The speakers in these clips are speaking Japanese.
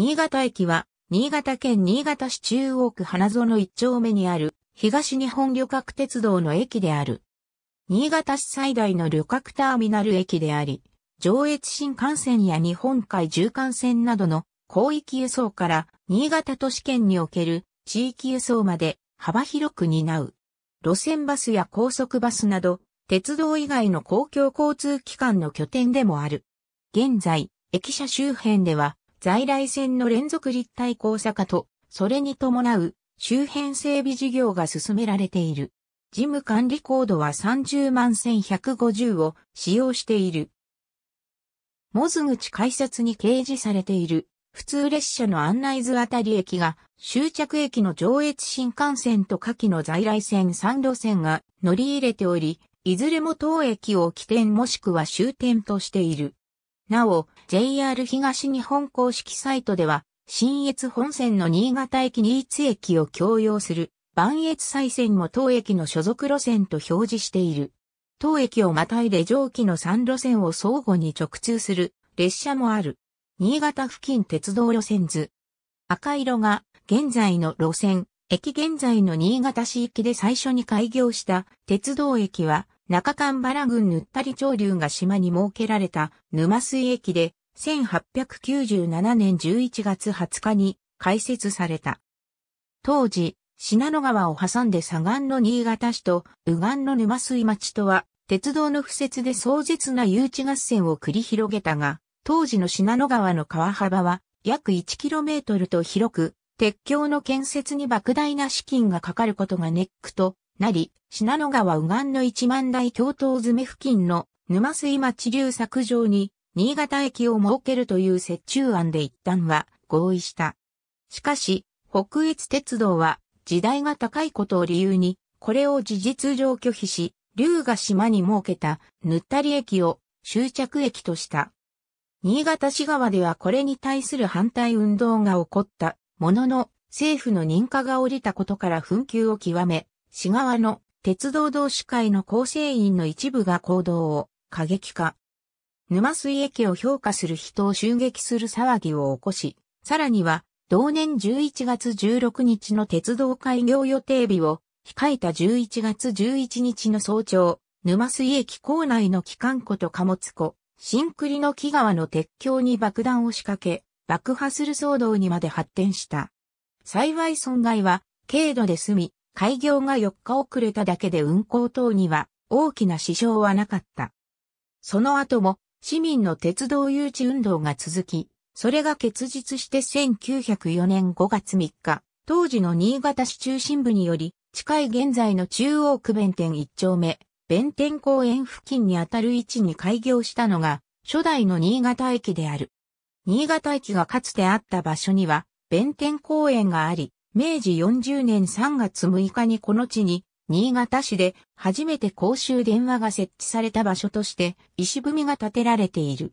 新潟駅は、新潟県新潟市中央区花園一丁目にある、東日本旅客鉄道の駅である。新潟市最大の旅客ターミナル駅であり、上越新幹線や日本海縦貫線などの広域輸送から新潟都市圏における地域輸送まで幅広く担う。路線バスや高速バスなど、鉄道以外の公共交通機関の拠点でもある。現在、駅舎周辺では在来線の連続立体交差化と、それに伴う周辺整備事業が進められている。事務管理コードは30万1150を使用している。モズ口改札に掲示されている普通列車の案内図あたり駅が終着駅の上越新幹線と下記の在来線3路線が乗り入れており、いずれも当駅を起点もしくは終点としている。なお、JR 東日本公式サイトでは、新越本線の新潟駅新津駅を共用する、万越西線も当駅の所属路線と表示している。当駅をまたいで上記の3路線を相互に直通する列車もある。新潟付近鉄道路線図。赤色が現在の路線、駅現在の新潟市域で最初に開業した鉄道駅は中間原郡ぬったり潮流が島に設けられた沼水駅で1897年11月20日に開設された。当時、信濃川を挟んで左岸の新潟市と右岸の沼水町とは、鉄道の敷設で壮絶な誘致合戦を繰り広げたが、当時の信濃川の川幅は約 1km と広く、鉄橋の建設に莫大な資金がかかることがネックとなり、信濃川右岸の一万台共闘詰め付近の沼水町流作場に新潟駅を設けるという折衷案で一旦は合意した。しかし、北越鉄道は時代が高いことを理由に、これを事実上拒否し、龍ヶ島に設けたぬったり駅を終着駅とした。新潟市側ではこれに対する反対運動が起こったものの政府の認可が下りたことから紛糾を極め、市側の鉄道同士会の構成員の一部が行動を過激化。沼水駅を評価する人を襲撃する騒ぎを起こし、さらには、同年11月16日の鉄道開業予定日を控えた11月11日の早朝、沼水駅構内の機関庫と貨物庫、新栗の木川の鉄橋に爆弾を仕掛け、爆破する騒動にまで発展した。幸い損害は軽度で済み、開業が4日遅れただけで運行等には大きな支障はなかった。その後も市民の鉄道誘致運動が続き、それが結実して1904年5月3日、当時の新潟市中心部により、近い現在の中央区弁天一丁目、弁天公園付近にあたる位置に開業したのが、初代の新潟駅である。新潟駅がかつてあった場所には、弁天公園があり、明治40年3月6日にこの地に新潟市で初めて公衆電話が設置された場所として石踏みが建てられている。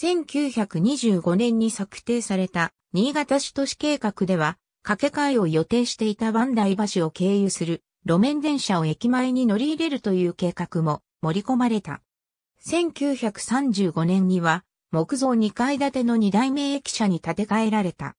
1925年に策定された新潟市都市計画では、掛け替えを予定していた万代橋を経由する路面電車を駅前に乗り入れるという計画も盛り込まれた。1935年には木造2階建ての2代目駅舎に建て替えられた。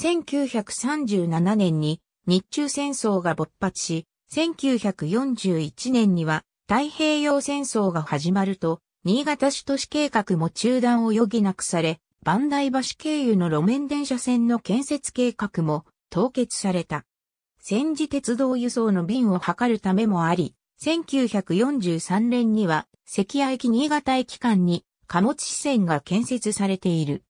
1937年に日中戦争が勃発し、1941年には太平洋戦争が始まると、新潟市都市計画も中断を余儀なくされ、万代橋経由の路面電車線の建設計画も凍結された。戦時鉄道輸送の便を図るためもあり、1943年には関谷駅新潟駅間に貨物支線が建設されている。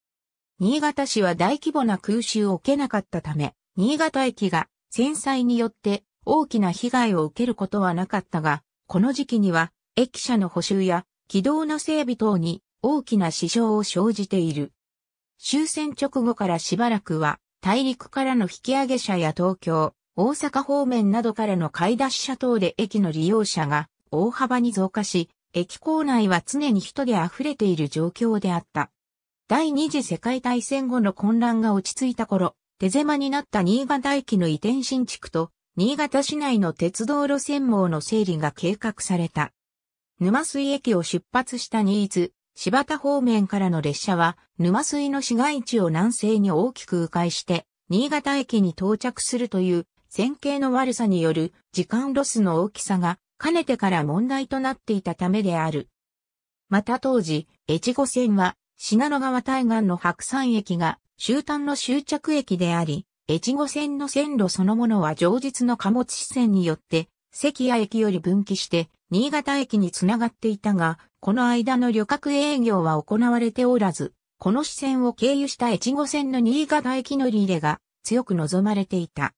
新潟市は大規模な空襲を受けなかったため、新潟駅が戦災によって大きな被害を受けることはなかったが、この時期には駅舎の補修や軌道の整備等に大きな支障を生じている。終戦直後からしばらくは大陸からの引き上げ車や東京、大阪方面などからの買い出し車等で駅の利用者が大幅に増加し、駅構内は常に人で溢れている状況であった。第二次世界大戦後の混乱が落ち着いた頃、手狭になった新潟駅の移転新築と新潟市内の鉄道路線網の整理が計画された。沼水駅を出発したニーズ、柴田方面からの列車は、沼水の市街地を南西に大きく迂回して、新潟駅に到着するという、線形の悪さによる時間ロスの大きさが、かねてから問題となっていたためである。また当時、越後線は、信濃川対岸の白山駅が、終端の終着駅であり、越後線の線路そのものは常日の貨物支線によって、関谷駅より分岐して、新潟駅につながっていたが、この間の旅客営業は行われておらず、この支線を経由した越後線の新潟駅乗り入れが強く望まれていた。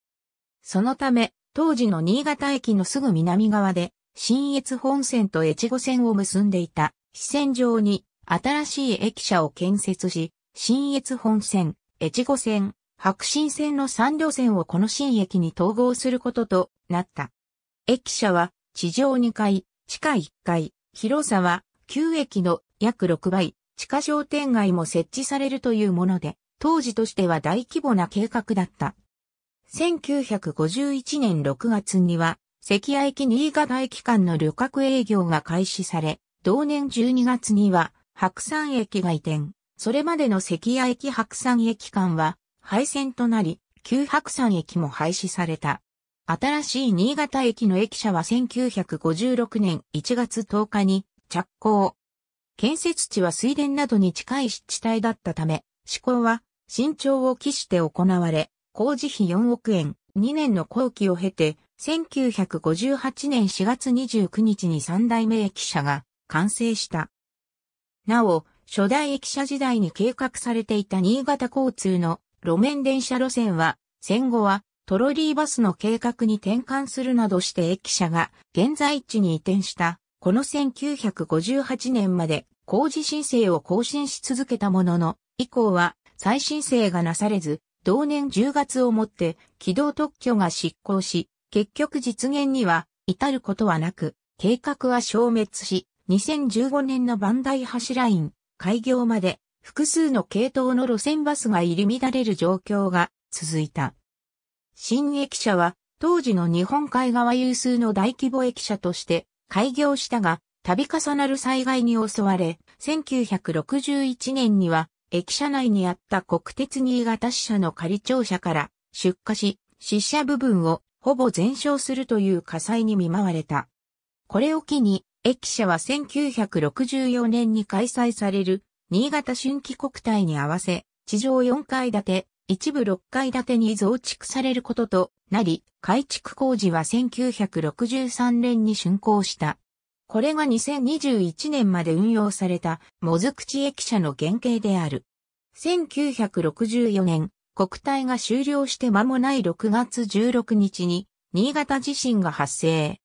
そのため、当時の新潟駅のすぐ南側で、新越本線と越後線を結んでいた、支線上に新しい駅舎を建設し、新越本線、越後線、白新線の3路線をこの新駅に統合することとなった。駅舎は地上2階、地下1階、広さは旧駅の約6倍、地下商店街も設置されるというもので、当時としては大規模な計画だった。1951年6月には、関谷駅新潟駅間の旅客営業が開始され、同年12月には白山駅が移転。それまでの関谷駅白山駅間は廃線となり、旧白山駅も廃止された。新しい新潟駅の駅舎は1956年1月10日に着工。建設地は水田などに近い湿地帯だったため、施工は慎重を期して行われ、工事費4億円、2年の工期を経て、1958年4月29日に三代目駅舎が完成した。なお、初代駅舎時代に計画されていた新潟交通の路面電車路線は、戦後はトロリーバスの計画に転換するなどして駅舎が現在地に移転した、この1958年まで工事申請を更新し続けたものの、以降は再申請がなされず、同年10月をもって軌道特許が執行し、結局実現には至ることはなく、計画は消滅し、2015年のバンダイ橋ライン開業まで複数の系統の路線バスが入り乱れる状況が続いた。新駅舎は当時の日本海側有数の大規模駅舎として開業したが、度重なる災害に襲われ、1961年には駅舎内にあった国鉄新潟支社の仮庁舎から出火し、支社部分をほぼ全焼するという火災に見舞われた。これを機に、駅舎は1964年に開催される新潟春季国体に合わせ、地上4階建て、一部6階建てに増築されることとなり、改築工事は1963年に竣工した。これが2021年まで運用された、もずくち駅舎の原型である。1964年、国体が終了して間もない6月16日に、新潟地震が発生。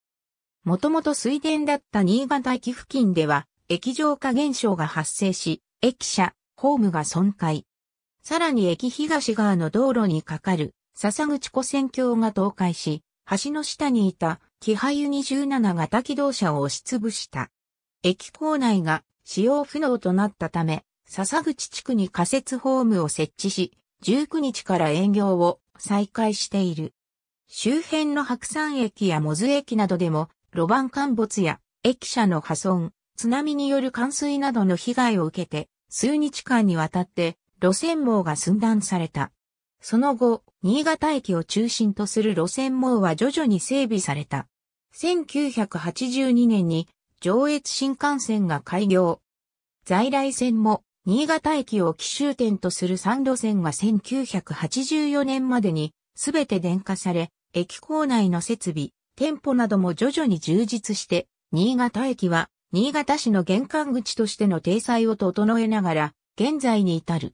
もともと水田だった新潟駅付近では、液状化現象が発生し、駅舎、ホームが損壊。さらに駅東側の道路にかかる笹口湖線橋が倒壊し、橋の下にいた気配27型機動車を押しつぶした。駅構内が使用不能となったため、笹口地区に仮設ホームを設置し、19日から営業を再開している。周辺の白山駅やモズ駅などでも、路盤陥没や駅舎の破損、津波による冠水などの被害を受けて、数日間にわたって路線網が寸断された。その後、新潟駅を中心とする路線網は徐々に整備された。1982年に上越新幹線が開業。在来線も新潟駅を奇襲点とする3路線が1984年までにすべて電化され、駅構内の設備、店舗なども徐々に充実して、新潟駅は新潟市の玄関口としての体裁を整えながら、現在に至る。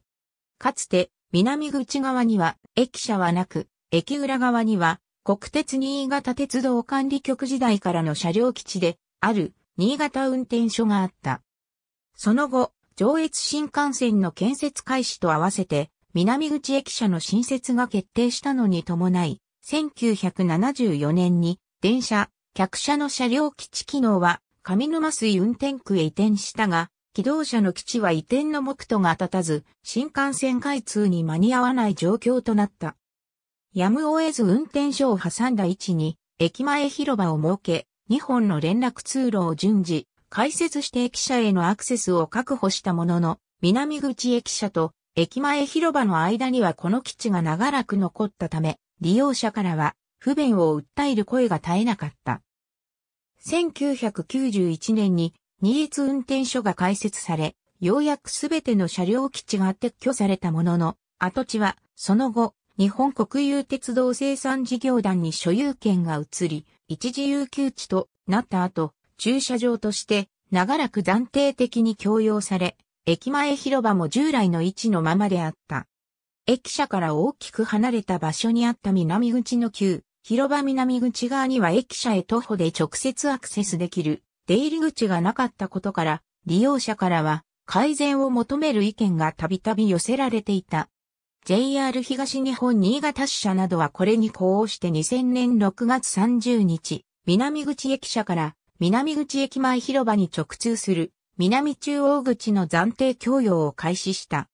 かつて、南口側には駅舎はなく、駅裏側には国鉄新潟鉄道管理局時代からの車両基地である新潟運転所があった。その後、上越新幹線の建設開始と合わせて、南口駅舎の新設が決定したのに伴い、1974年に電車、客車の車両基地機能は上沼水運転区へ移転したが、機動車の基地は移転の目途が立たず、新幹線開通に間に合わない状況となった。やむを得ず運転所を挟んだ位置に、駅前広場を設け、2本の連絡通路を順次、開設して駅舎へのアクセスを確保したものの、南口駅舎と駅前広場の間にはこの基地が長らく残ったため、利用者からは不便を訴える声が絶えなかった。1991年に二越運転所が開設され、ようやくすべての車両基地が撤去されたものの、跡地は、その後、日本国有鉄道生産事業団に所有権が移り、一時有給地となった後、駐車場として長らく暫定的に供用され、駅前広場も従来の位置のままであった。駅舎から大きく離れた場所にあった南口の旧広場南口側には駅舎へ徒歩で直接アクセスできる出入り口がなかったことから、利用者からは改善を求める意見がたびたび寄せられていた。JR 東日本新潟支社などはこれに呼応して2000年6月30日、南口駅舎から南口駅前広場に直通する南中央口の暫定供用を開始した。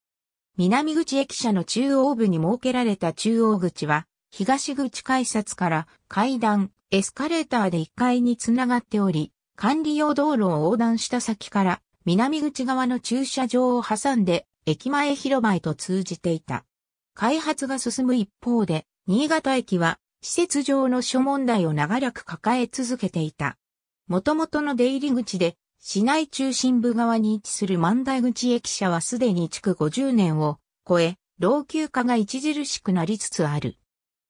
南口駅舎の中央部に設けられた中央口は東口改札から階段、エスカレーターで1階につながっており、管理用道路を横断した先から南口側の駐車場を挟んで駅前広場へと通じていた。開発が進む一方で、新潟駅は施設上の諸問題を長らく抱え続けていた。元々の出入り口で市内中心部側に位置する万代口駅舎はすでに築50年を超え、老朽化が著しくなりつつある。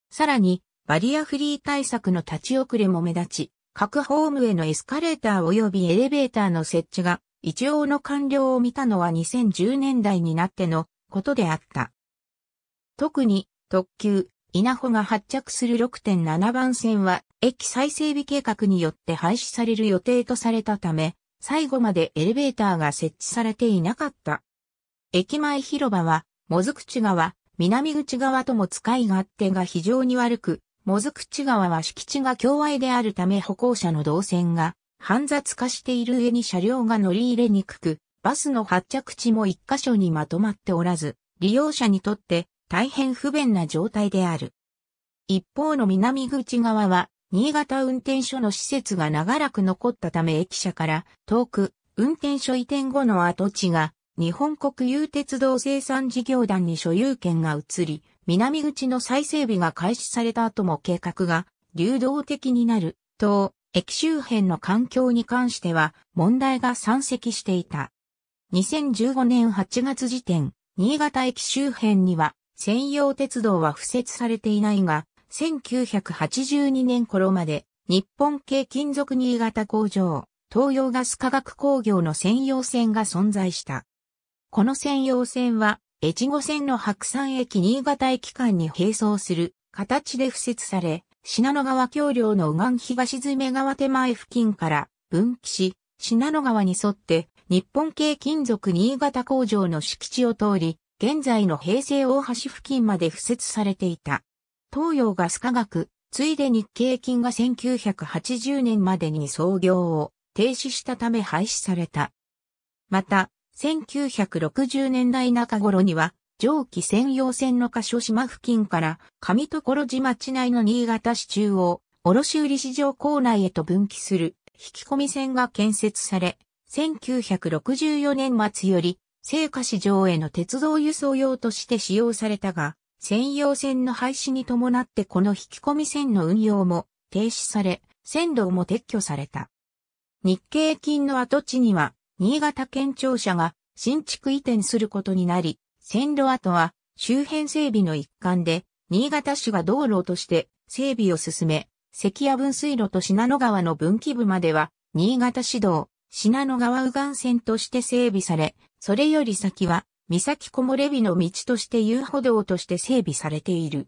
さらに、バリアフリー対策の立ち遅れも目立ち、各ホームへのエスカレーター及びエレベーターの設置が一応の完了を見たのは2010年代になってのことであった。特に特急、稲穂が発着する6.7番線は駅再整備計画によって廃止される予定とされたため、最後までエレベーターが設置されていなかった。駅前広場は、もずくち川、南口側とも使い勝手が非常に悪く、もずく口側は敷地が境外であるため歩行者の動線が煩雑化している上に車両が乗り入れにくく、バスの発着地も一箇所にまとまっておらず、利用者にとって大変不便な状態である。一方の南口側は、新潟運転所の施設が長らく残ったため駅舎から遠く、運転所移転後の跡地が日本国有鉄道生産事業団に所有権が移り、南口の再整備が開始された後も計画が流動的になる、と、駅周辺の環境に関しては問題が山積していた。2015年8月時点、新潟駅周辺には専用鉄道は付設されていないが、1982年頃まで日本系金属新潟工場、東洋ガス化学工業の専用線が存在した。この専用線は、越後線の白山駅新潟駅間に並走する形で敷設され、信濃川橋梁の右岸東詰川手前付近から分岐し、信濃川に沿って日本系金属新潟工場の敷地を通り、現在の平成大橋付近まで敷設されていた。東洋ガス科学、ついで日経金が1980年までに創業を停止したため廃止された。また、1960年代中頃には、蒸気専用線の箇所島付近から上所島町内の新潟市中央、卸売市場構内へと分岐する引き込み線が建設され、1964年末より聖火市場への鉄道輸送用として使用されたが、専用線の廃止に伴ってこの引き込み線の運用も停止され、線路も撤去された。日経金の跡地には新潟県庁舎が新築移転することになり、線路跡は周辺整備の一環で、新潟市が道路として整備を進め、関谷分水路と品野川の分岐部までは、新潟市道、品野川右岸線として整備され、それより先は、三崎木漏れ日の道として遊歩道として整備されている。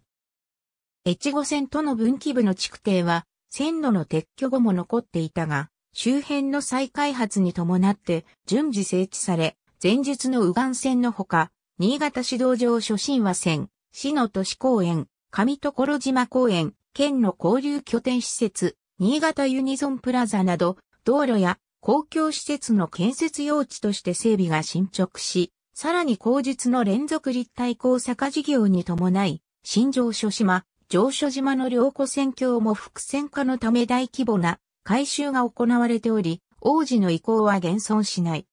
越後線との分岐部の築堤は、線路の撤去後も残っていたが、周辺の再開発に伴って順次整地され、前述の右岸線のほか、新潟市道上初心和線、市の都市公園、上所島公園、県の交流拠点施設、新潟ユニゾンプラザなど、道路や公共施設の建設用地として整備が進捗し、さらに後日の連続立体交差化事業に伴い、新城諸島、上所島の両湖線橋も複線化のため大規模な改修が行われており、王子の意向は現存しない。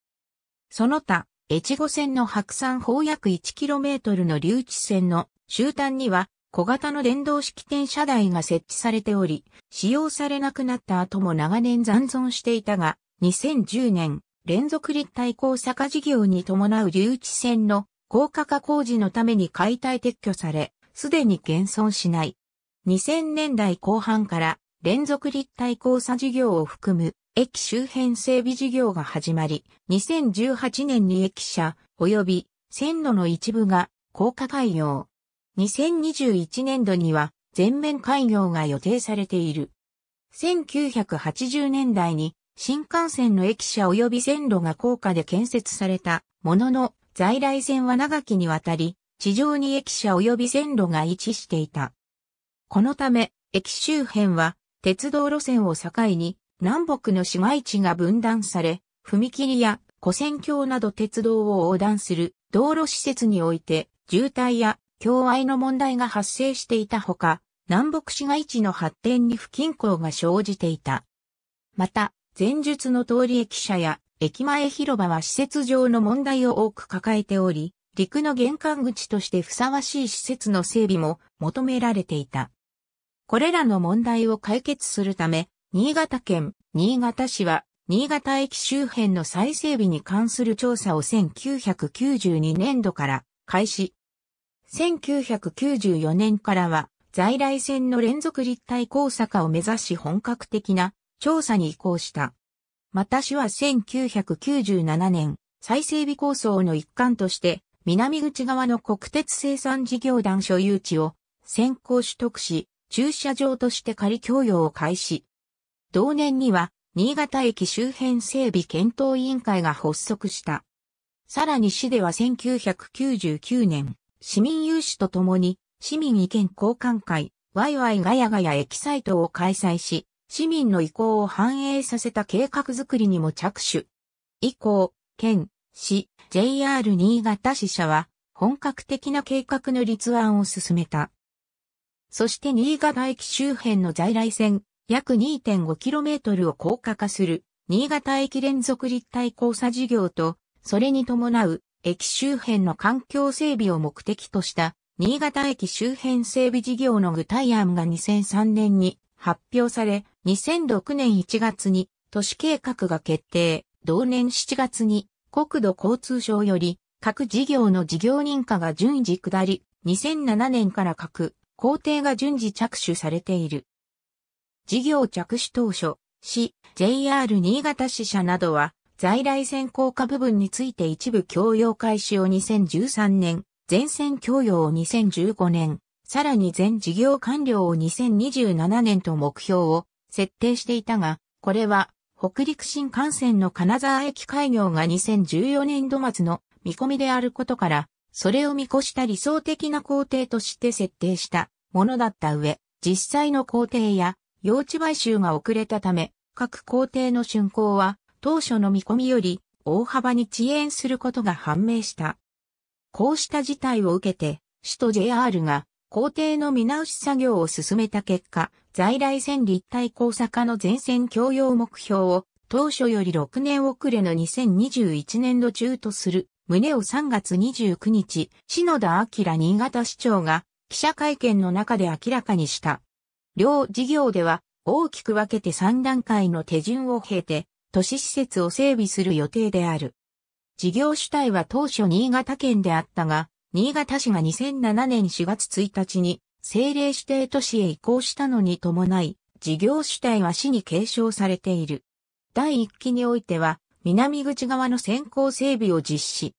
その他、越後線の白山方約 1km の留置線の終端には小型の電動式転車台が設置されており、使用されなくなった後も長年残存していたが、2010年、連続立体交差化事業に伴う留置線の高架化工事のために解体撤去され、すでに現存しない。2000年代後半から連続立体交差事業を含む駅周辺整備事業が始まり、2018年に駅舎及び線路の一部が高架開業。2021年度には全面開業が予定されている。1980年代に新幹線の駅舎及び線路が高架で建設されたものの在来線は長きにわたり地上に駅舎及び線路が位置していた。このため駅周辺は鉄道路線を境に、南北の市街地が分断され、踏切や古線橋など鉄道を横断する道路施設において、渋滞や境愛の問題が発生していたほか、南北市街地の発展に不均衡が生じていた。また、前述の通り駅舎や駅前広場は施設上の問題を多く抱えており、陸の玄関口としてふさわしい施設の整備も求められていた。これらの問題を解決するため、新潟県、新潟市は、新潟駅周辺の再整備に関する調査を1992年度から開始。1994年からは、在来線の連続立体交差化を目指し本格的な調査に移行した。また市は1997年、再整備構想の一環として、南口側の国鉄生産事業団所有地を先行取得し、駐車場として仮供用を開始。同年には、新潟駅周辺整備検討委員会が発足した。さらに市では1999年、市民有志とともに、市民意見交換会、ワイワイガヤガヤ駅サイトを開催し、市民の意向を反映させた計画づくりにも着手。以降、県、市、JR 新潟支社は、本格的な計画の立案を進めた。そして新潟駅周辺の在来線、約 2.5km を高架化する、新潟駅連続立体交差事業と、それに伴う、駅周辺の環境整備を目的とした、新潟駅周辺整備事業の具体案が2003年に発表され、2006年1月に都市計画が決定、同年7月に国土交通省より各事業の事業認可が順次下り、2007年から各工程が順次着手されている。事業着手当初、市、JR 新潟支社などは、在来線高架部分について一部供用開始を2013年、全線供用を2015年、さらに全事業完了を2027年と目標を設定していたが、これは北陸新幹線の金沢駅開業が2014年度末の見込みであることからそれを見越した理想的な工程として設定したものだった上、実際の工程や用地買収が遅れたため、各工程の竣工は当初の見込みより大幅に遅延することが判明した。こうした事態を受けて、首都 JR が工程の見直し作業を進めた結果、在来線立体交差化の全線共用目標を当初より6年遅れの2021年度中とする胸を3月29日、篠田明新潟市長が記者会見の中で明らかにした。両事業では大きく分けて3段階の手順を経て、都市施設を整備する予定である。事業主体は当初新潟県であったが、新潟市が2007年4月1日に政令指定都市へ移行したのに伴い、事業主体は市に継承されている。第1期においては、南口側の先行整備を実施。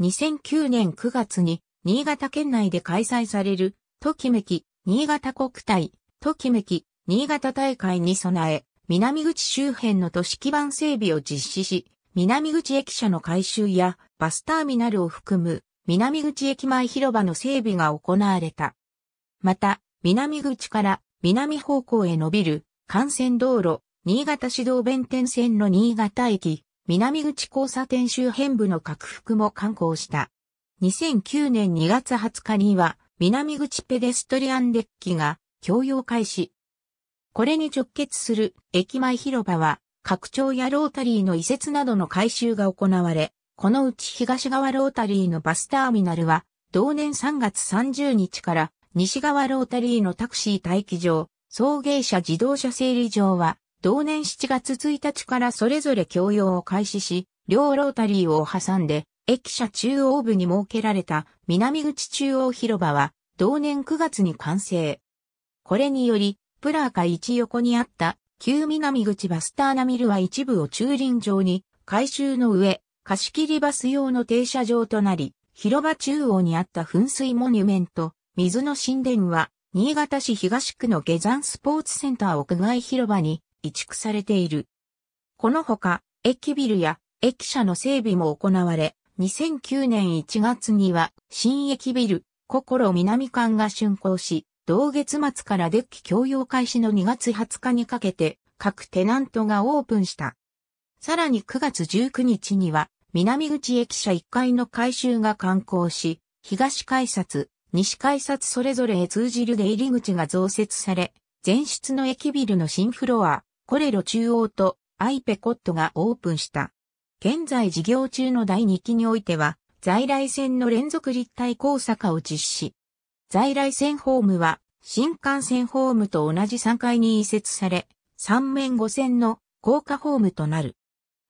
2009年9月に新潟県内で開催される、ときめき、新潟国体、ときめき、新潟大会に備え、南口周辺の都市基盤整備を実施し、南口駅舎の改修やバスターミナルを含む南口駅前広場の整備が行われた。また、南口から南方向へ伸びる幹線道路、新潟市道弁天線の新潟駅、南口交差点周辺部の拡幅も観行した。2009年2月20日には、南口ペデストリアンデッキが共用開始。これに直結する駅前広場は、拡張やロータリーの移設などの改修が行われ、このうち東側ロータリーのバスターミナルは、同年3月30日から西側ロータリーのタクシー待機場、送迎車自動車整理場は同年7月1日からそれぞれ供用を開始し、両ロータリーを挟んで、駅舎中央部に設けられた南口中央広場は、同年9月に完成。これにより、プラーカ1横にあった旧南口バスターナミルは一部を駐輪場に改修の上、貸し切りバス用の停車場となり、広場中央にあった噴水モニュメント、水の神殿は、新潟市東区の下山スポーツセンター屋外広場に移築されている。このほか、駅ビルや駅舎の整備も行われ、2009年1月には新駅ビル、心南館が竣工し、同月末からデッキ共用開始の2月20日にかけて各テナントがオープンした。さらに9月19日には南口駅舎1階の改修が完工し、東改札、西改札それぞれへ通じる出入り口が増設され、前室の駅ビルの新フロア、コレロ中央とアイペコットがオープンした。現在事業中の第2期においては、在来線の連続立体交差化を実施。在来線ホームは、新幹線ホームと同じ3階に移設され、3面5線の高架ホームとなる。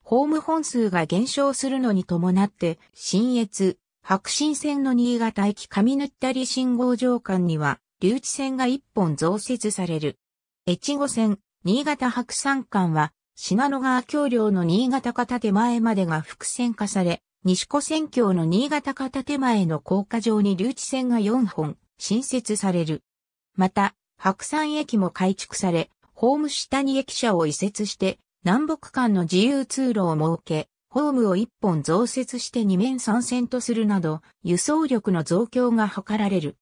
ホーム本数が減少するのに伴って、新越、白新線の新潟駅上塗ったり信号場間には、留置線が1本増設される。越後線、新潟白山間は、信濃川橋梁の新潟方手前までが複線化され、西湖線橋の新潟方手前の高架上に留置線が4本、新設される。また、白山駅も改築され、ホーム下に駅舎を移設して、南北間の自由通路を設け、ホームを1本増設して2面3線とするなど、輸送力の増強が図られる。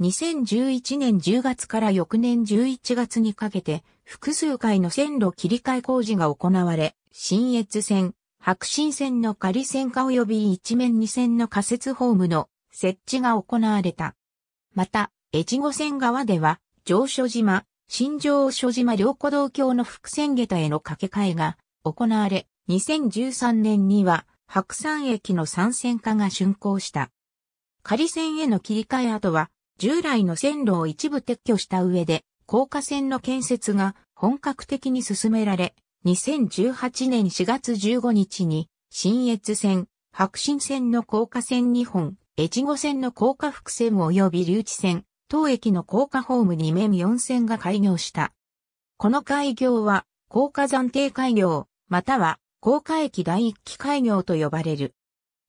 2011年10月から翌年11月にかけて、複数回の線路切り替え工事が行われ、新越線、白新線の仮線化及び一面二線の仮設ホームの設置が行われた。また、越後線側では、上所島、新上所島両古道橋の伏線下駄への掛け替えが行われ、2013年には白山駅の三線化が竣工した。仮線への切り替え後は従来の線路を一部撤去した上で、高架線の建設が本格的に進められ、2018年4月15日に、新越線、白新線の高架線2本、越後線の高架複線及び留置線、当駅の高架ホーム2面4線が開業した。この開業は、高架暫定開業、または、高架駅第1期開業と呼ばれる。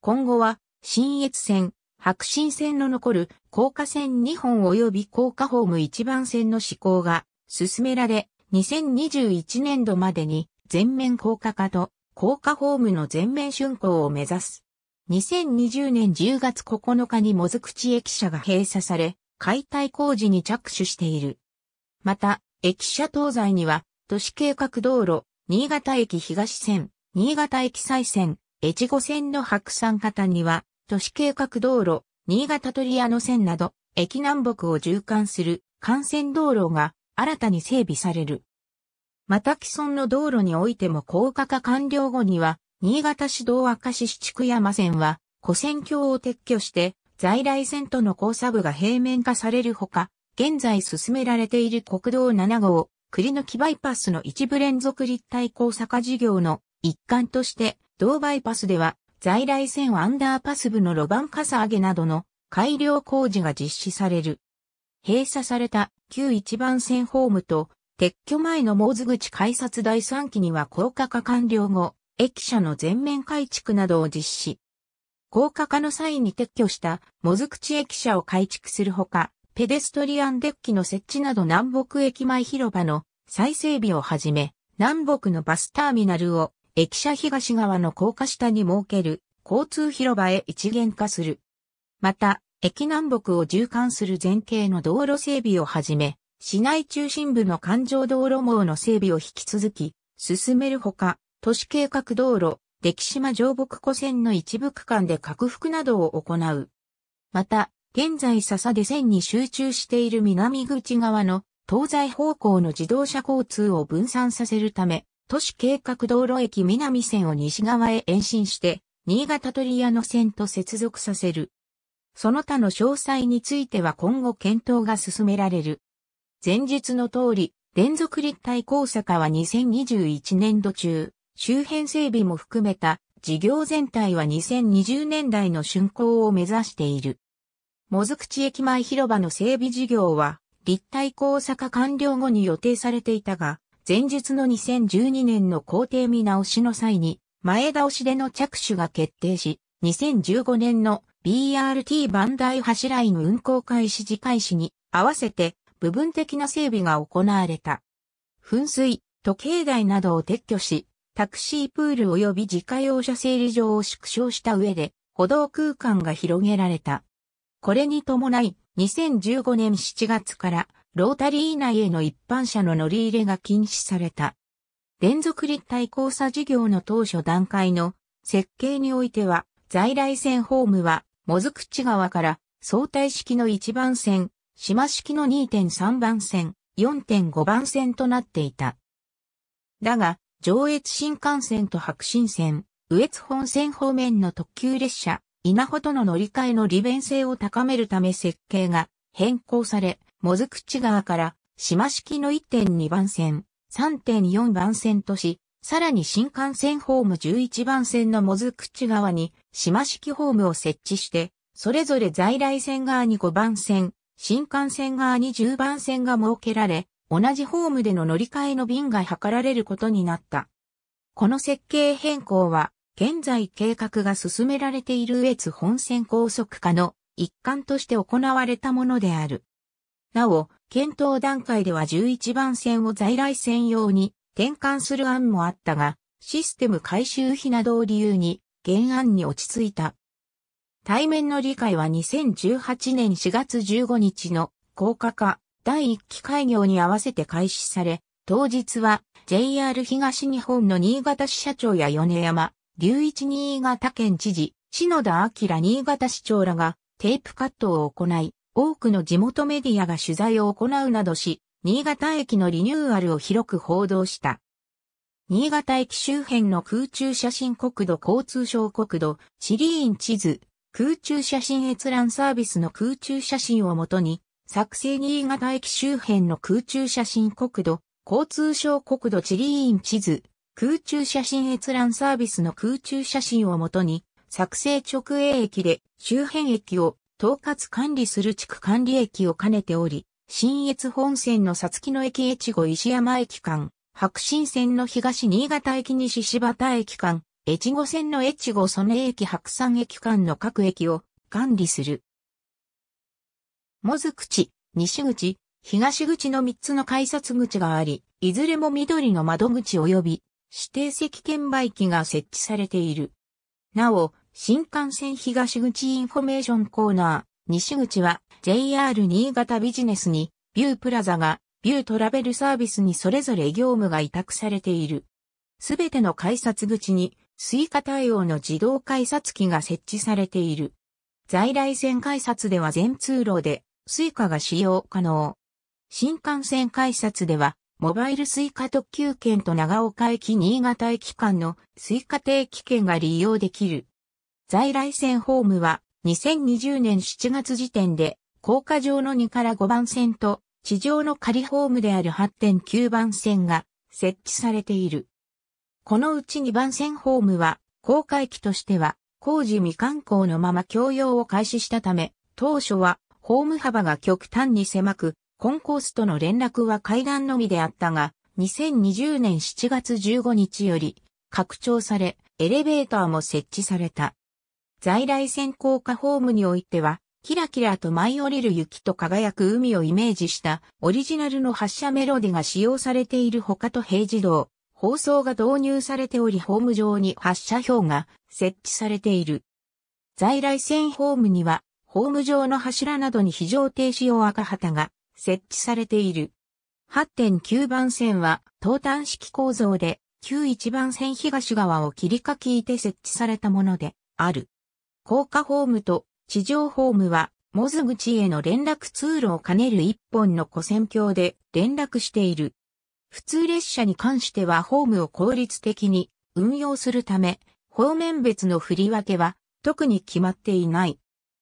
今後は、新越線、白新線の残る高架線2本及び高架ホーム1番線の施行が進められ、2021年度までに全面高架化と高架ホームの全面竣工を目指す。2020年10月9日にもずくち駅舎が閉鎖され、解体工事に着手している。また、駅舎東西には、都市計画道路、新潟駅東線、新潟駅西線、越後線の白山方には、都市計画道路、新潟鳥屋の線など、駅南北を縦貫する幹線道路が新たに整備される。また既存の道路においても高架化完了後には、新潟市道明石市区山線は、古線橋を撤去して、在来線との交差部が平面化されるほか、現在進められている国道7号、栗の木バイパスの一部連続立体交差化事業の一環として、同バイパスでは在来線アンダーパス部の路盤かさ上げなどの改良工事が実施される。閉鎖された旧一番線ホームと撤去前のモーズ口改札第3期には高架化完了後、駅舎の全面改築などを実施。高架化の際に撤去したモズ口駅舎を改築するほか、ペデストリアンデッキの設置など南北駅前広場の再整備をはじめ、南北のバスターミナルを駅舎東側の高架下に設ける交通広場へ一元化する。また、駅南北を縦貫する前景の道路整備をはじめ、市内中心部の環状道路網の整備を引き続き、進めるほか、都市計画道路、歴島上北湖線の一部区間で拡幅などを行う。また、現在笹出線に集中している南口側の東西方向の自動車交通を分散させるため、都市計画道路駅南線を西側へ延伸して、新潟鳥屋の線と接続させる。その他の詳細については今後検討が進められる。前述の通り、連続立体交差化は2021年度中、周辺整備も含めた事業全体は2020年代の竣工を目指している。もずくち駅前広場の整備事業は、立体交差化完了後に予定されていたが、前述の2012年の工程見直しの際に、前倒しでの着手が決定し、2015年の BRT 万代橋ライン運行開始時開始に合わせて部分的な整備が行われた。噴水、時計台などを撤去し、タクシープール及び自家用車整理場を縮小した上で、歩道空間が広げられた。これに伴い、2015年7月からロータリー内への一般車の乗り入れが禁止された。連続立体交差事業の当初段階の設計においては、在来線ホームは、もずくち側から相対式の1番線、島式の2.3番線、4.5番線となっていた。だが、上越新幹線と白新線、上越本線方面の特急列車、稲穂との乗り換えの利便性を高めるため設計が変更され、モズ口川から島式の1.2番線、3.4番線とし、さらに新幹線ホーム11番線のモズ口側に島式ホームを設置して、それぞれ在来線側に5番線、新幹線側に10番線が設けられ、同じホームでの乗り換えの便が図られることになった。この設計変更は、現在計画が進められている上津本線高速化の一環として行われたものである。なお、検討段階では11番線を在来線用に転換する案もあったが、システム改修費などを理由に原案に落ち着いた。対面の理解は2018年4月15日の高架化第1期開業に合わせて開始され、当日は JR 東日本の新潟市社長や米山、隆一新潟県知事、篠田明新潟市長らがテープカットを行い、多くの地元メディアが取材を行うなどし、新潟駅のリニューアルを広く報道した。新潟駅周辺の空中写真国土交通省国土地理院地図空中写真閲覧サービスの空中写真をもとに作成新潟駅周辺の空中写真国土交通省国土地理院地図空中写真閲覧サービスの空中写真をもとに作成直営駅で周辺駅を統括管理する地区管理駅を兼ねており、新越本線のさつきの駅越後石山駅間、白新線の東新潟駅西柴田駅間、越後線の越後曽根駅白山駅間の各駅を管理する。もず口、西口、東口の3つの改札口があり、いずれも緑の窓口及び指定席券売機が設置されている。なお、新幹線東口インフォメーションコーナー、西口は JR 新潟ビジネスに、ビュープラザが、ビュートラベルサービスにそれぞれ業務が委託されている。すべての改札口に、スイカ対応の自動改札機が設置されている。在来線改札では全通路で、スイカが使用可能。新幹線改札では、モバイルスイカ特急券と長岡駅新潟駅間のスイカ定期券が利用できる。在来線ホームは2020年7月時点で、高架上の2から5番線と、地上の仮ホームである8.9番線が設置されている。このうち2番線ホームは、高架駅としては、工事未完工のまま共用を開始したため、当初は、ホーム幅が極端に狭く、コンコースとの連絡は階段のみであったが、2020年7月15日より、拡張され、エレベーターも設置された。在来線高架ホームにおいては、キラキラと舞い降りる雪と輝く海をイメージしたオリジナルの発車メロディが使用されている他と平自動、放送が導入されておりホーム上に発車表が設置されている。在来線ホームには、ホーム上の柱などに非常停止用赤旗が設置されている。8.9番線は、東端式構造で、91番線東側を切りかきいて設置されたもので、ある。高架ホームと地上ホームは、モズ口への連絡通路を兼ねる一本の古線橋で連絡している。普通列車に関してはホームを効率的に運用するため、方面別の振り分けは特に決まっていない。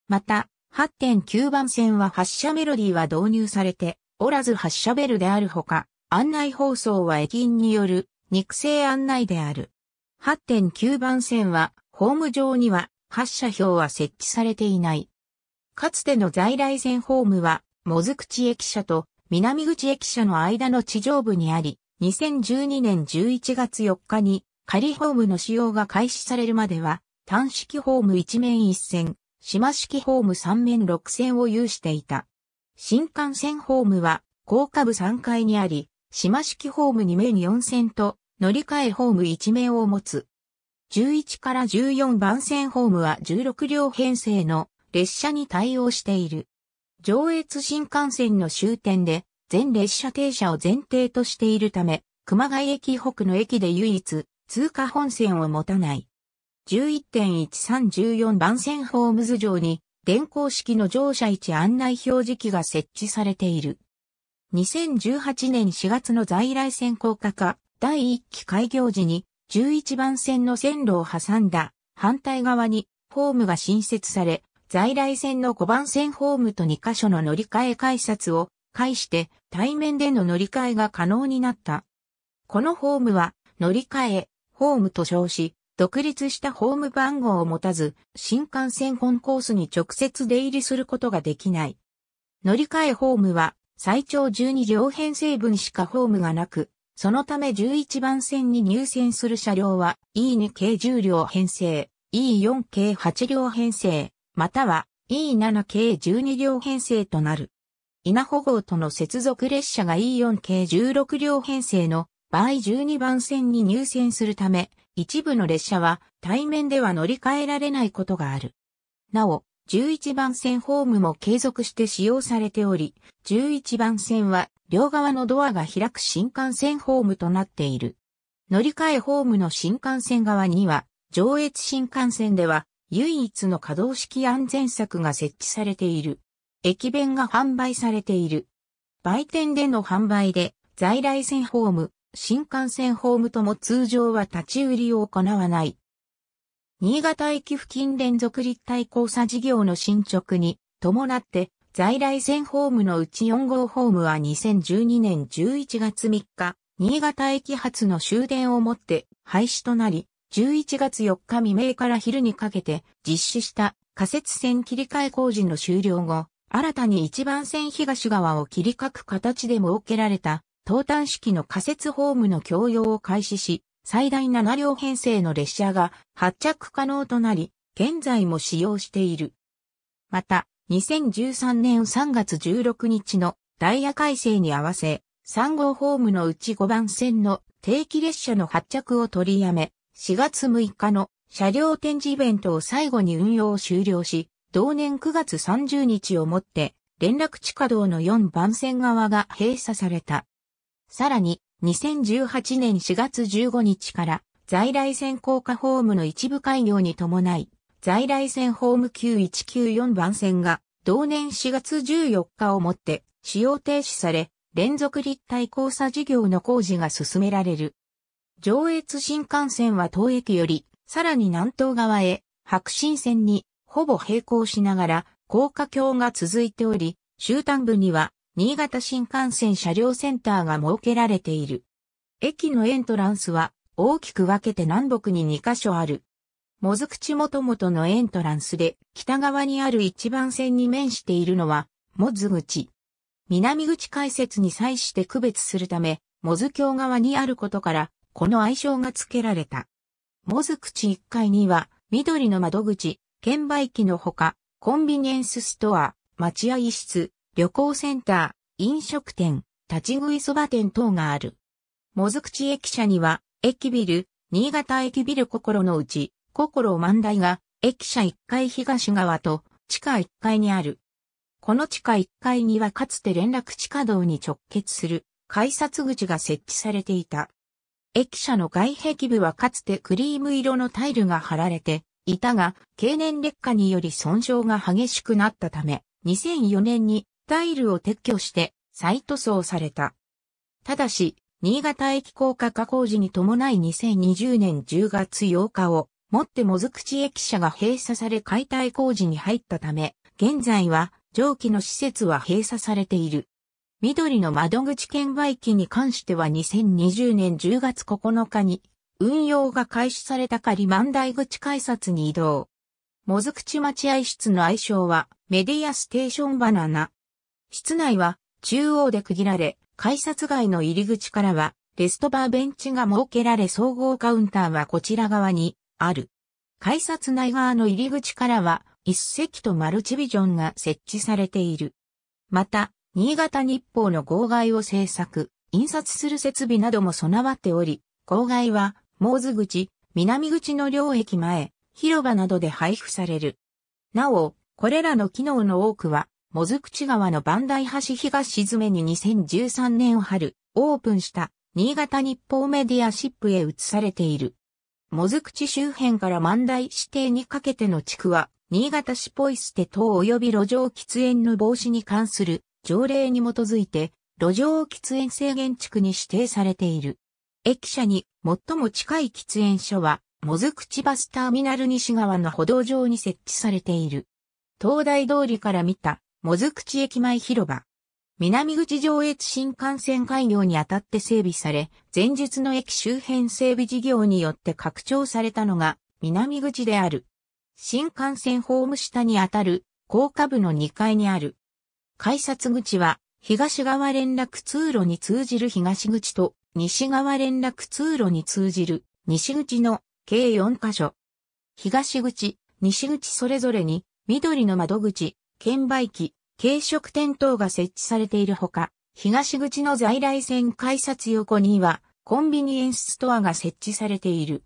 また、8.9番線は発車メロディーは導入されておらず発車ベルであるほか、案内放送は駅員による肉声案内である。8.9番線はホーム上には発車表は設置されていない。かつての在来線ホームは、もず口駅舎と南口駅舎の間の地上部にあり、2012年11月4日に仮ホームの使用が開始されるまでは、単式ホーム1面1線、島式ホーム3面6線を有していた。新幹線ホームは、高架部3階にあり、島式ホーム2面4線と、乗り換えホーム1面を持つ。11から14番線ホームは16両編成の列車に対応している。上越新幹線の終点で全列車停車を前提としているため、熊谷駅北の駅で唯一通過本線を持たない。11.1314番線ホーム図上に電光式の乗車位置案内表示器が設置されている。2018年4月の在来線高架化第1期開業時に11番線の線路を挟んだ反対側にホームが新設され、在来線の5番線ホームと2カ所の乗り換え改札を介して対面での乗り換えが可能になった。このホームは乗り換え、ホームと称し、独立したホーム番号を持たず、新幹線本コースに直接出入りすることができない。乗り換えホームは最長12両編成分しかホームがなく、そのため11番線に入線する車両は E2 系10両編成、E4 系8両編成、または E7 系12両編成となる。稲穂号との接続列車が E4 系16両編成の場合12番線に入線するため、一部の列車は対面では乗り換えられないことがある。なお、11番線ホームも継続して使用されており、11番線は両側のドアが開く新幹線ホームとなっている。乗り換えホームの新幹線側には、上越新幹線では唯一の可動式安全柵が設置されている。駅弁が販売されている。売店での販売で、在来線ホーム、新幹線ホームとも通常は立ち売りを行わない。新潟駅付近連続立体交差事業の進捗に伴って、在来線ホームのうち4号ホームは2012年11月3日、新潟駅発の終電をもって廃止となり、11月4日未明から昼にかけて実施した仮設線切り替え工事の終了後、新たに一番線東側を切り欠く形で設けられた、東端式の仮設ホームの共用を開始し、最大7両編成の列車が発着可能となり、現在も使用している。また、2013年3月16日のダイヤ改正に合わせ、3号ホームのうち5番線の定期列車の発着を取りやめ、4月6日の車両展示イベントを最後に運用を終了し、同年9月30日をもって、連絡地下道の4番線側が閉鎖された。さらに、2018年4月15日から在来線高架ホームの一部開業に伴い、在来線ホーム9194番線が同年4月14日をもって使用停止され、連続立体交差事業の工事が進められる。上越新幹線は東駅より、さらに南東側へ、白新線に、ほぼ並行しながら、高架橋が続いており、終端部には、新潟新幹線車両センターが設けられている。駅のエントランスは大きく分けて南北に2箇所ある。もずくちもともとのエントランスで北側にある一番線に面しているのはもず口。南口解説に際して区別するため、もず橋側にあることから、この愛称が付けられた。もず口1階には、緑の窓口、券売機のほか、コンビニエンスストア、待合室、旅行センター、飲食店、立ち食いそば店等がある。もずくち駅舎には、駅ビル、新潟駅ビル心のうち、心万代が、駅舎1階東側と、地下1階にある。この地下1階にはかつて連絡地下道に直結する改札口が設置されていた。駅舎の外壁部はかつてクリーム色のタイルが貼られていたが、経年劣化により損傷が激しくなったため、2004年にタイルを撤去して再塗装された。ただし、新潟駅高架化工事に伴い2020年10月8日をもってもずくち駅舎が閉鎖され解体工事に入ったため、現在は蒸気の施設は閉鎖されている。緑の窓口券売機に関しては2020年10月9日に運用が開始された仮万台口改札に移動。もずくち待合室の愛称はメディアステーションバナナ。室内は中央で区切られ、改札外の入り口からはレストバーベンチが設けられ総合カウンターはこちら側にある。改札内側の入り口からは一席とマルチビジョンが設置されている。また、新潟日報の号外を制作、印刷する設備なども備わっており、号外は、モーズ口、南口の両駅前、広場などで配布される。なお、これらの機能の多くは、もずくち川の万代橋東沈めに2013年春、オープンした、新潟日報メディアシップへ移されている。もずくち周辺から万代指定にかけての地区は、新潟市ポイ捨て等及び路上喫煙の防止に関する条例に基づいて、路上喫煙制限地区に指定されている。駅舎に最も近い喫煙所は、もずくちバスターミナル西側の歩道上に設置されている。東大通りから見たもずくち駅前広場。南口上越新幹線開業にあたって整備され、前述の駅周辺整備事業によって拡張されたのが南口である。新幹線ホーム下にあたる高架部の2階にある。改札口は東側連絡通路に通じる東口と西側連絡通路に通じる西口の計4カ所。東口、西口それぞれに緑の窓口、券売機、軽食店等が設置されているほか、東口の在来線改札横にはコンビニエンスストアが設置されている。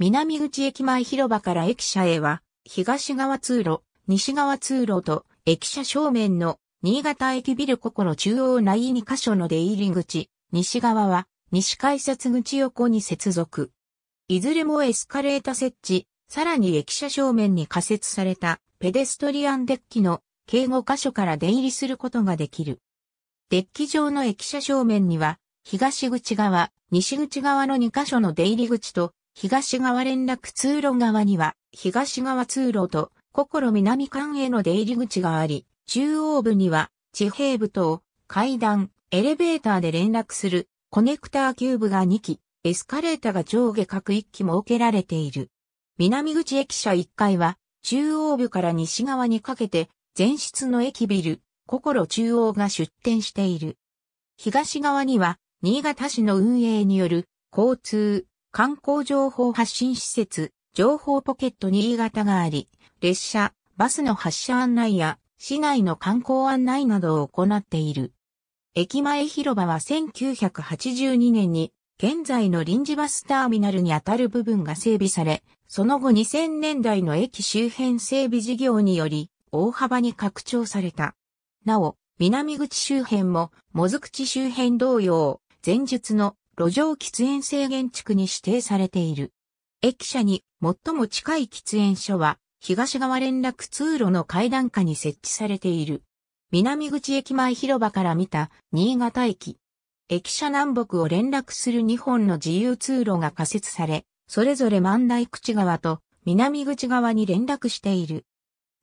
南口駅前広場から駅舎へは、東側通路、西側通路と駅舎正面の新潟駅ビルここの中央内2カ所の出入り口、西側は西改札口横に接続。いずれもエスカレータ設置、さらに駅舎正面に仮設されたペデストリアンデッキの計5箇所から出入りすることができる。デッキ上の駅舎正面には、東口側、西口側の2箇所の出入り口と、東側連絡通路側には、東側通路と、心南間への出入り口があり、中央部には、地平部と、階段、エレベーターで連絡する、コネクターキューブが2機、エスカレーターが上下各1機設けられている。南口駅舎1階は、中央部から西側にかけて、前室の駅ビル、心中央が出店している。東側には、新潟市の運営による、交通、観光情報発信施設、情報ポケット新潟があり、列車、バスの発車案内や、市内の観光案内などを行っている。駅前広場は1982年に、現在の臨時バスターミナルにあたる部分が整備され、その後2000年代の駅周辺整備事業により、大幅に拡張された。なお、南口周辺も、もず口周辺同様、前述の路上喫煙制限地区に指定されている。駅舎に最も近い喫煙所は、東側連絡通路の階段下に設置されている。南口駅前広場から見た新潟駅。駅舎南北を連絡する2本の自由通路が仮設され、それぞれ万代口側と南口側に連絡している。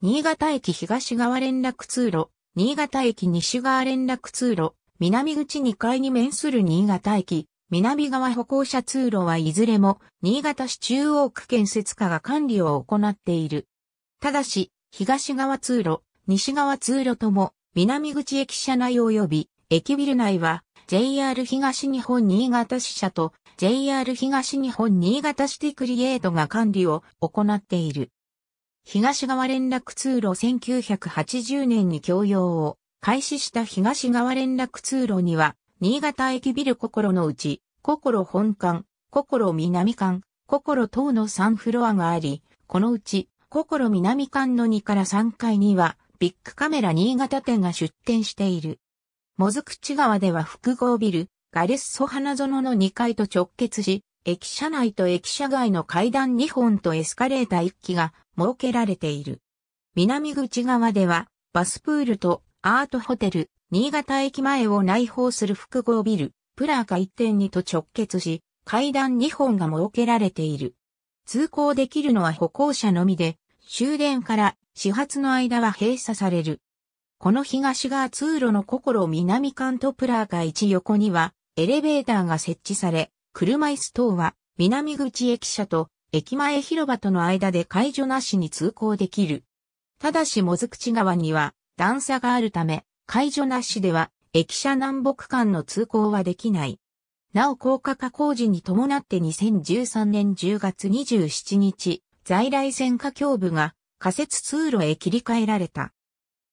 新潟駅東側連絡通路、新潟駅西側連絡通路、南口2階に面する新潟駅、南側歩行者通路はいずれも新潟市中央区建設課が管理を行っている。ただし、東側通路、西側通路とも南口駅舎内及び駅ビル内は JR 東日本新潟支社と JR 東日本新潟シティクリエイトが管理を行っている。東側連絡通路1980年に供用を開始した東側連絡通路には、新潟駅ビル心のうち、心本館、心南館、心等の3フロアがあり、このうち、心南館の2から3階には、ビッグカメラ新潟店が出店している。もずくち川では複合ビル、ガレッソ花園の2階と直結し、駅舎内と駅舎外の階段2本とエスカレーター1機が設けられている。南口側では、バスプールとアートホテル、新潟駅前を内包する複合ビル、プラーカ1.2と直結し、階段2本が設けられている。通行できるのは歩行者のみで、終電から始発の間は閉鎖される。この東側通路の心南館とプラーカ1横には、エレベーターが設置され、車椅子等は南口駅舎と駅前広場との間で解除なしに通行できる。ただしもず口側には段差があるため、解除なしでは駅舎南北間の通行はできない。なお高架化工事に伴って2013年10月27日、在来線下境部が仮設通路へ切り替えられた。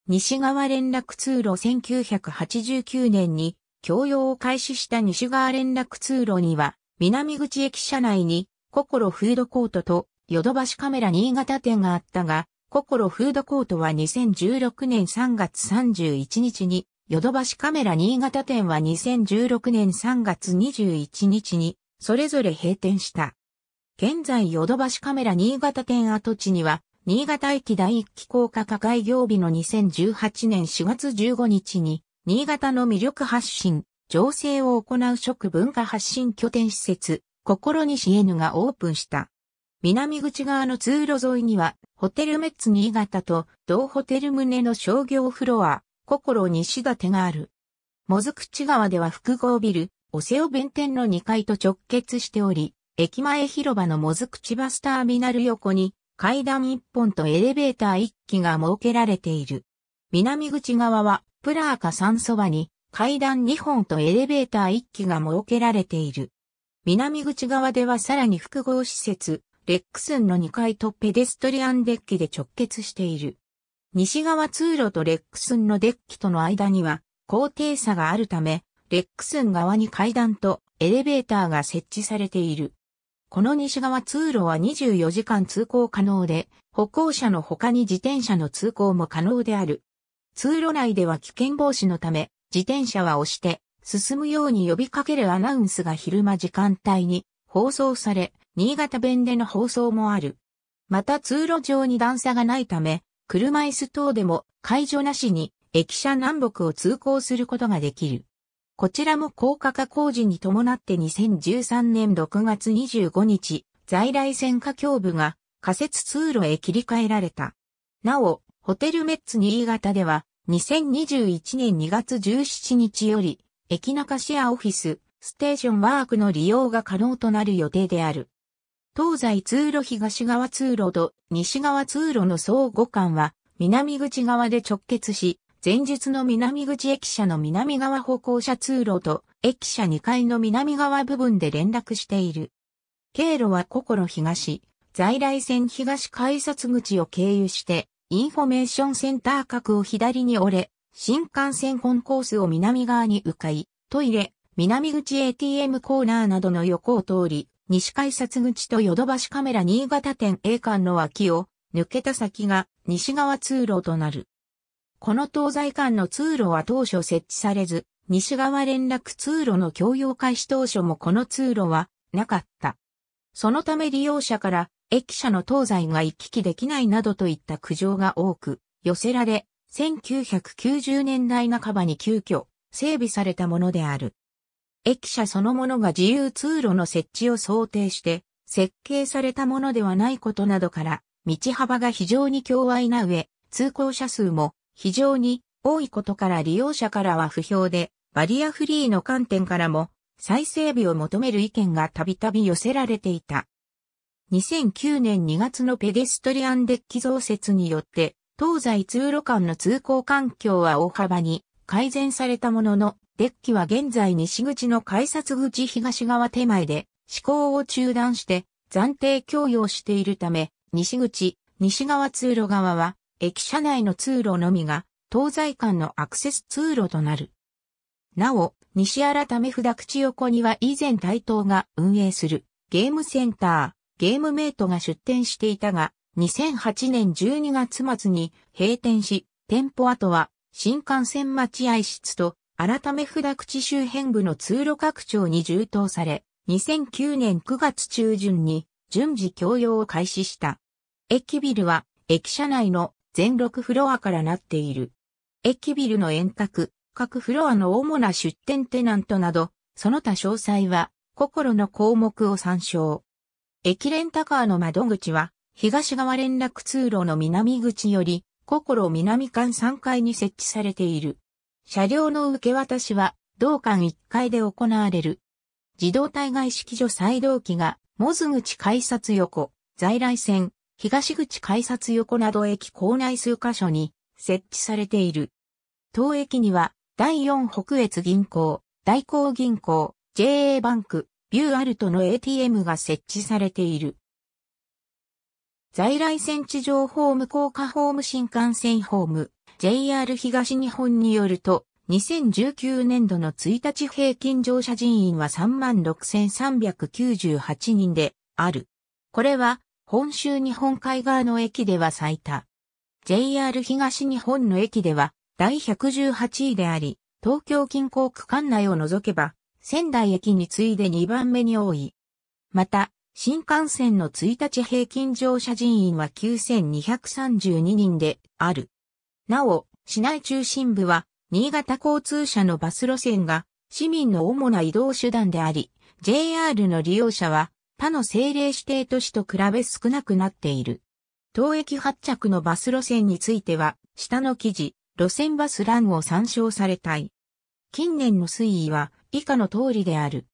西側連絡通路1989年に供用を開始した西側連絡通路には、南口駅舎内に、心フードコートと、ヨドバシカメラ新潟店があったが、心フードコートは2016年3月31日に、ヨドバシカメラ新潟店は2016年3月21日に、それぞれ閉店した。現在ヨドバシカメラ新潟店跡地には、新潟駅第一期高架化開業日の2018年4月15日に、新潟の魅力発信、情勢を行う食文化発信拠点施設、心にしえぬがオープンした。南口側の通路沿いには、ホテルメッツ新潟と同ホテル棟の商業フロア、心西館がある。もずくち側では複合ビル、おせお弁天の2階と直結しており、駅前広場のもずくちバスターミナル横に階段1本とエレベーター1機が設けられている。南口側は、プラーカ山そばに、階段2本とエレベーター1機が設けられている。南口側ではさらに複合施設、レックスンの2階とペデストリアンデッキで直結している。西側通路とレックスンのデッキとの間には高低差があるため、レックスン側に階段とエレベーターが設置されている。この西側通路は24時間通行可能で、歩行者の他に自転車の通行も可能である。通路内では危険防止のため、自転車は押して進むように呼びかけるアナウンスが昼間時間帯に放送され、新潟弁での放送もある。また通路上に段差がないため、車椅子等でも解除なしに駅舎南北を通行することができる。こちらも高架化工事に伴って2013年6月25日、在来線下境部が仮設通路へ切り替えられた。なお、ホテルメッツ新潟では、2021年2月17日より、駅中シェアオフィス、ステーションワークの利用が可能となる予定である。東西通路東側通路と西側通路の相互間は、南口側で直結し、前日の南口駅舎の南側歩行者通路と駅舎2階の南側部分で連絡している。経路は心東、在来線東改札口を経由して、インフォメーションセンター角を左に折れ、新幹線コンコースを南側に迂回、トイレ、南口 ATM コーナーなどの横を通り、西改札口とヨドバシカメラ新潟店 A 館の脇を抜けた先が西側通路となる。この東西間の通路は当初設置されず、西側連絡通路の共用開始当初もこの通路はなかった。そのため利用者から駅舎の東西が行き来できないなどといった苦情が多く寄せられ、1990年代半ばに急遽整備されたものである。駅舎そのものが自由通路の設置を想定して設計されたものではないことなどから、道幅が非常に狭愛な上、通行者数も非常に多いことから利用者からは不評で、バリアフリーの観点からも再整備を求める意見がたびたび寄せられていた。2009年2月のペデストリアンデッキ増設によって、東西通路間の通行環境は大幅に改善されたものの、デッキは現在西口の改札口東側手前で、施行を中断して暫定供与しているため、西口、西側通路側は、駅舎内の通路のみが、東西間のアクセス通路となる。なお、西改め札口横には以前台東が運営するゲームセンター、ゲームメイトが出店していたが、2008年12月末に閉店し、店舗後は新幹線待合室と改め札口周辺部の通路拡張に充当され、2009年9月中旬に順次供用を開始した。駅ビルは駅舎内の全6フロアからなっている。駅ビルの円卓、各フロアの主な出店テナントなど、その他詳細は、心の項目を参照。駅レンタカーの窓口は、東側連絡通路の南口より、心南館3階に設置されている。車両の受け渡しは、同館1階で行われる。自動体外式所再動機が、モズ口改札横、在来線、東口改札横など駅構内数箇所に設置されている。当駅には、第4北越銀行、大港銀行、JA バンク、ビューアルトの ATM が設置されている。在来線地上ホーム高架ホーム新幹線ホーム JR 東日本によると2019年度の1日平均乗車人員は36,398人である。これは本州日本海側の駅では最多。JR 東日本の駅では第118位であり、東京近郊区間内を除けば仙台駅に次いで2番目に多い。また、新幹線の1日平均乗車人員は9232人である。なお、市内中心部は、新潟交通社のバス路線が、市民の主な移動手段であり、JR の利用者は、他の政令指定都市と比べ少なくなっている。当駅発着のバス路線については、下の記事、路線バス欄を参照されたい。近年の推移は、以下の通りである。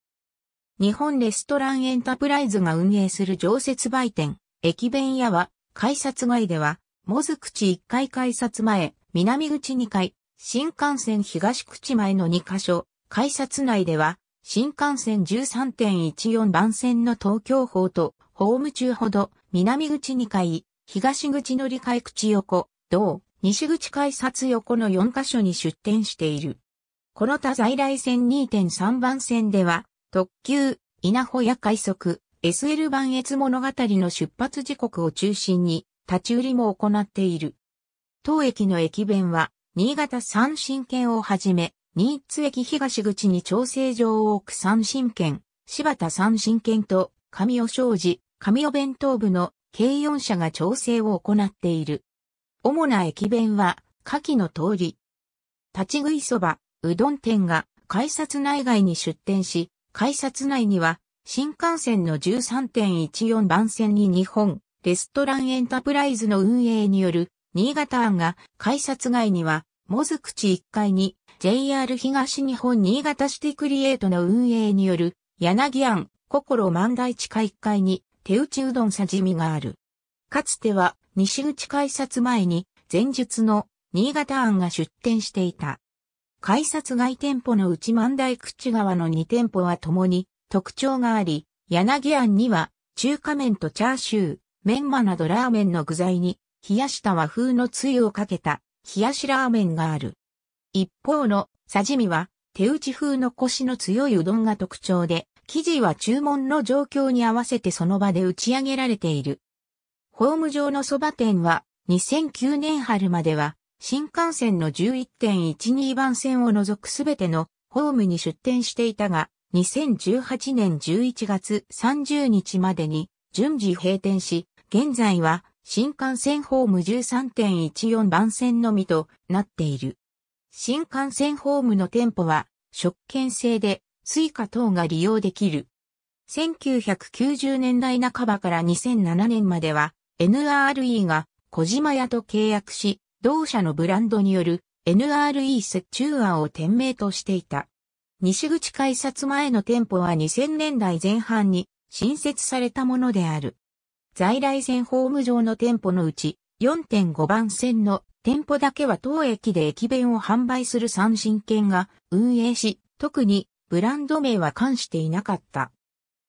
日本レストランエンタープライズが運営する常設売店、駅弁屋は、改札外では、もず口1階改札前、南口2階、新幹線東口前の2カ所、改札内では、新幹線13.14番線の東京方と、ホーム中ほど、南口2階、東口乗り換え口横、同、西口改札横の4カ所に出店している。この他在来線2.3番線では、特急、稲穂や快速、SL 版越物語の出発時刻を中心に、立ち売りも行っている。当駅の駅弁は、新潟三新圏をはじめ、新津駅東口に調整場を置く三新圏、柴田三新圏と、上尾商事、上尾弁当部の計4社が調整を行っている。主な駅弁は、下記の通り。立ち食いそば、うどん店が改札内外に出店し、改札内には新幹線の13.14番線に日本レストランエンタプライズの運営による新潟案が改札外にはもず口1階に JR 東日本新潟シティクリエイトの運営による柳庵心万代地下1階に手打ちうどんさじみがある。かつては西口改札前に前述の新潟案が出店していた。改札外店舗の内万代口側の2店舗は共に特徴があり、柳庵には中華麺とチャーシュー、メンマなどラーメンの具材に冷やした和風のつゆをかけた冷やしラーメンがある。一方のさじみは手打ち風のコシの強いうどんが特徴で、生地は注文の状況に合わせてその場で打ち上げられている。ホーム上の蕎麦店は2009年春までは新幹線の11.12番線を除くすべてのホームに出店していたが、2018年11月30日までに順次閉店し、現在は新幹線ホーム13.14番線のみとなっている。新幹線ホームの店舗は、食券制で、スイカ等が利用できる。1990年代半ばから2007年までは、NRE が小島屋と契約し、同社のブランドによる NRE 折ア案を店名としていた。西口改札前の店舗は2000年代前半に新設されたものである。在来線ホーム上の店舗のうち4.5番線の店舗だけは当駅で駅弁を販売する三神券が運営し、特にブランド名は関していなかった。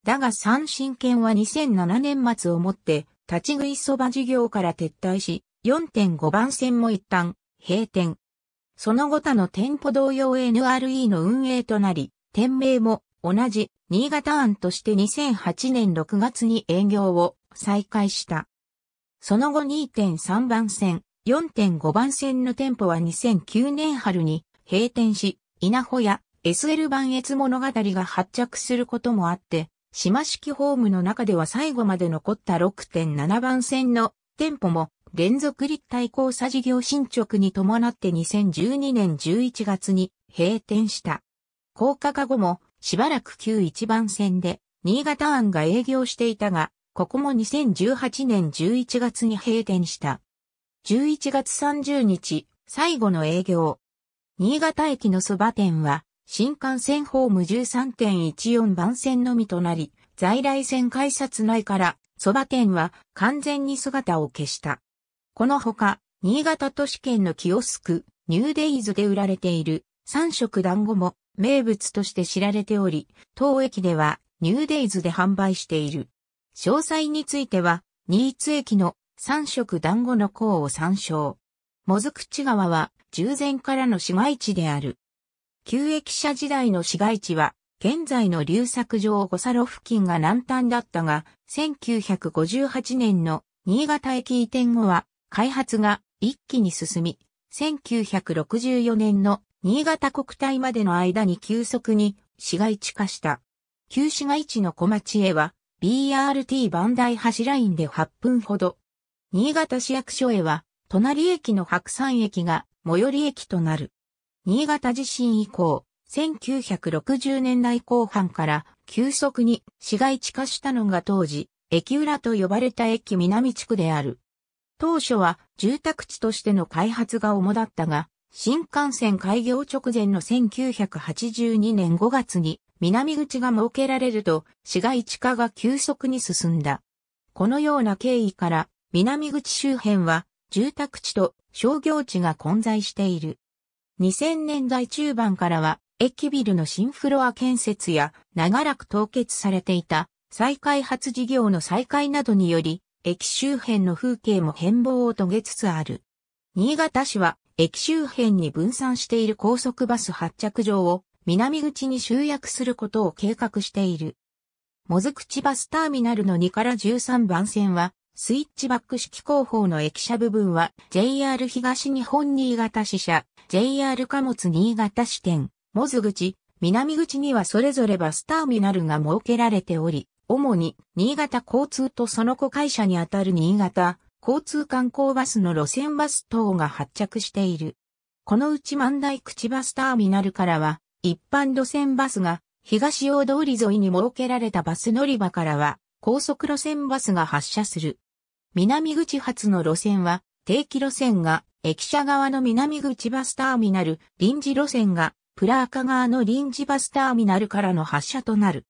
だが三神券は2007年末をもって立ち食いそば事業から撤退し、4.5番線も一旦閉店。その後他の店舗同様 NRE の運営となり、店名も同じ新潟案として2008年6月に営業を再開した。その後2.3番線、4.5番線の店舗は2009年春に閉店し、稲穂や SL 版越物語が発着することもあって、島式ホームの中では最後まで残った6.7番線の店舗も連続立体交差事業進捗に伴って2012年11月に閉店した。高架化後もしばらく旧一番線で新潟案が営業していたが、ここも2018年11月に閉店した。11月30日、最後の営業。新潟駅のそば店は、新幹線ホーム13.14番線のみとなり、在来線改札内から、そば店は完全に姿を消した。このほか、新潟都市圏のキオスク、ニューデイズで売られている三色団子も名物として知られており、当駅ではニューデイズで販売している。詳細については、新津駅の三色団子の項を参照。もずくち川は従前からの市街地である。旧駅舎時代の市街地は、現在の流作場五サロ付近が南端だったが、1958年の新潟駅移転後は開発が一気に進み、1964年の新潟国体までの間に急速に市街地化した。旧市街地の小町へは BRT ダイ橋ラインで8分ほど。新潟市役所へは隣駅の白山駅が最寄り駅となる。新潟地震以降、1960年代後半から急速に市街地化したのが当時、駅裏と呼ばれた駅南地区である。当初は住宅地としての開発が主だったが、新幹線開業直前の1982年5月に南口が設けられると市街地化が急速に進んだ。このような経緯から南口周辺は住宅地と商業地が混在している。2000年代中盤からは駅ビルの新フロア建設や長らく凍結されていた再開発事業の再開などにより駅周辺の風景も変貌を遂げつつある。新潟市は、駅周辺に分散している高速バス発着場を南口に集約することを計画している。もず口バスターミナルの2から13番線は、スイッチバック式後方の駅舎部分は JR 東日本新潟支社、JR 貨物新潟支店、もず口、南口にはそれぞれバスターミナルが設けられており、主に新潟交通とその子会社にあたる新潟交通観光バスの路線バス等が発着している。このうち万代口バスターミナルからは一般路線バスが東大通り沿いに設けられたバス乗り場からは高速路線バスが発車する。南口発の路線は定期路線が駅舎側の南口バスターミナル、臨時路線がプラーカ側の臨時バスターミナルからの発車となる。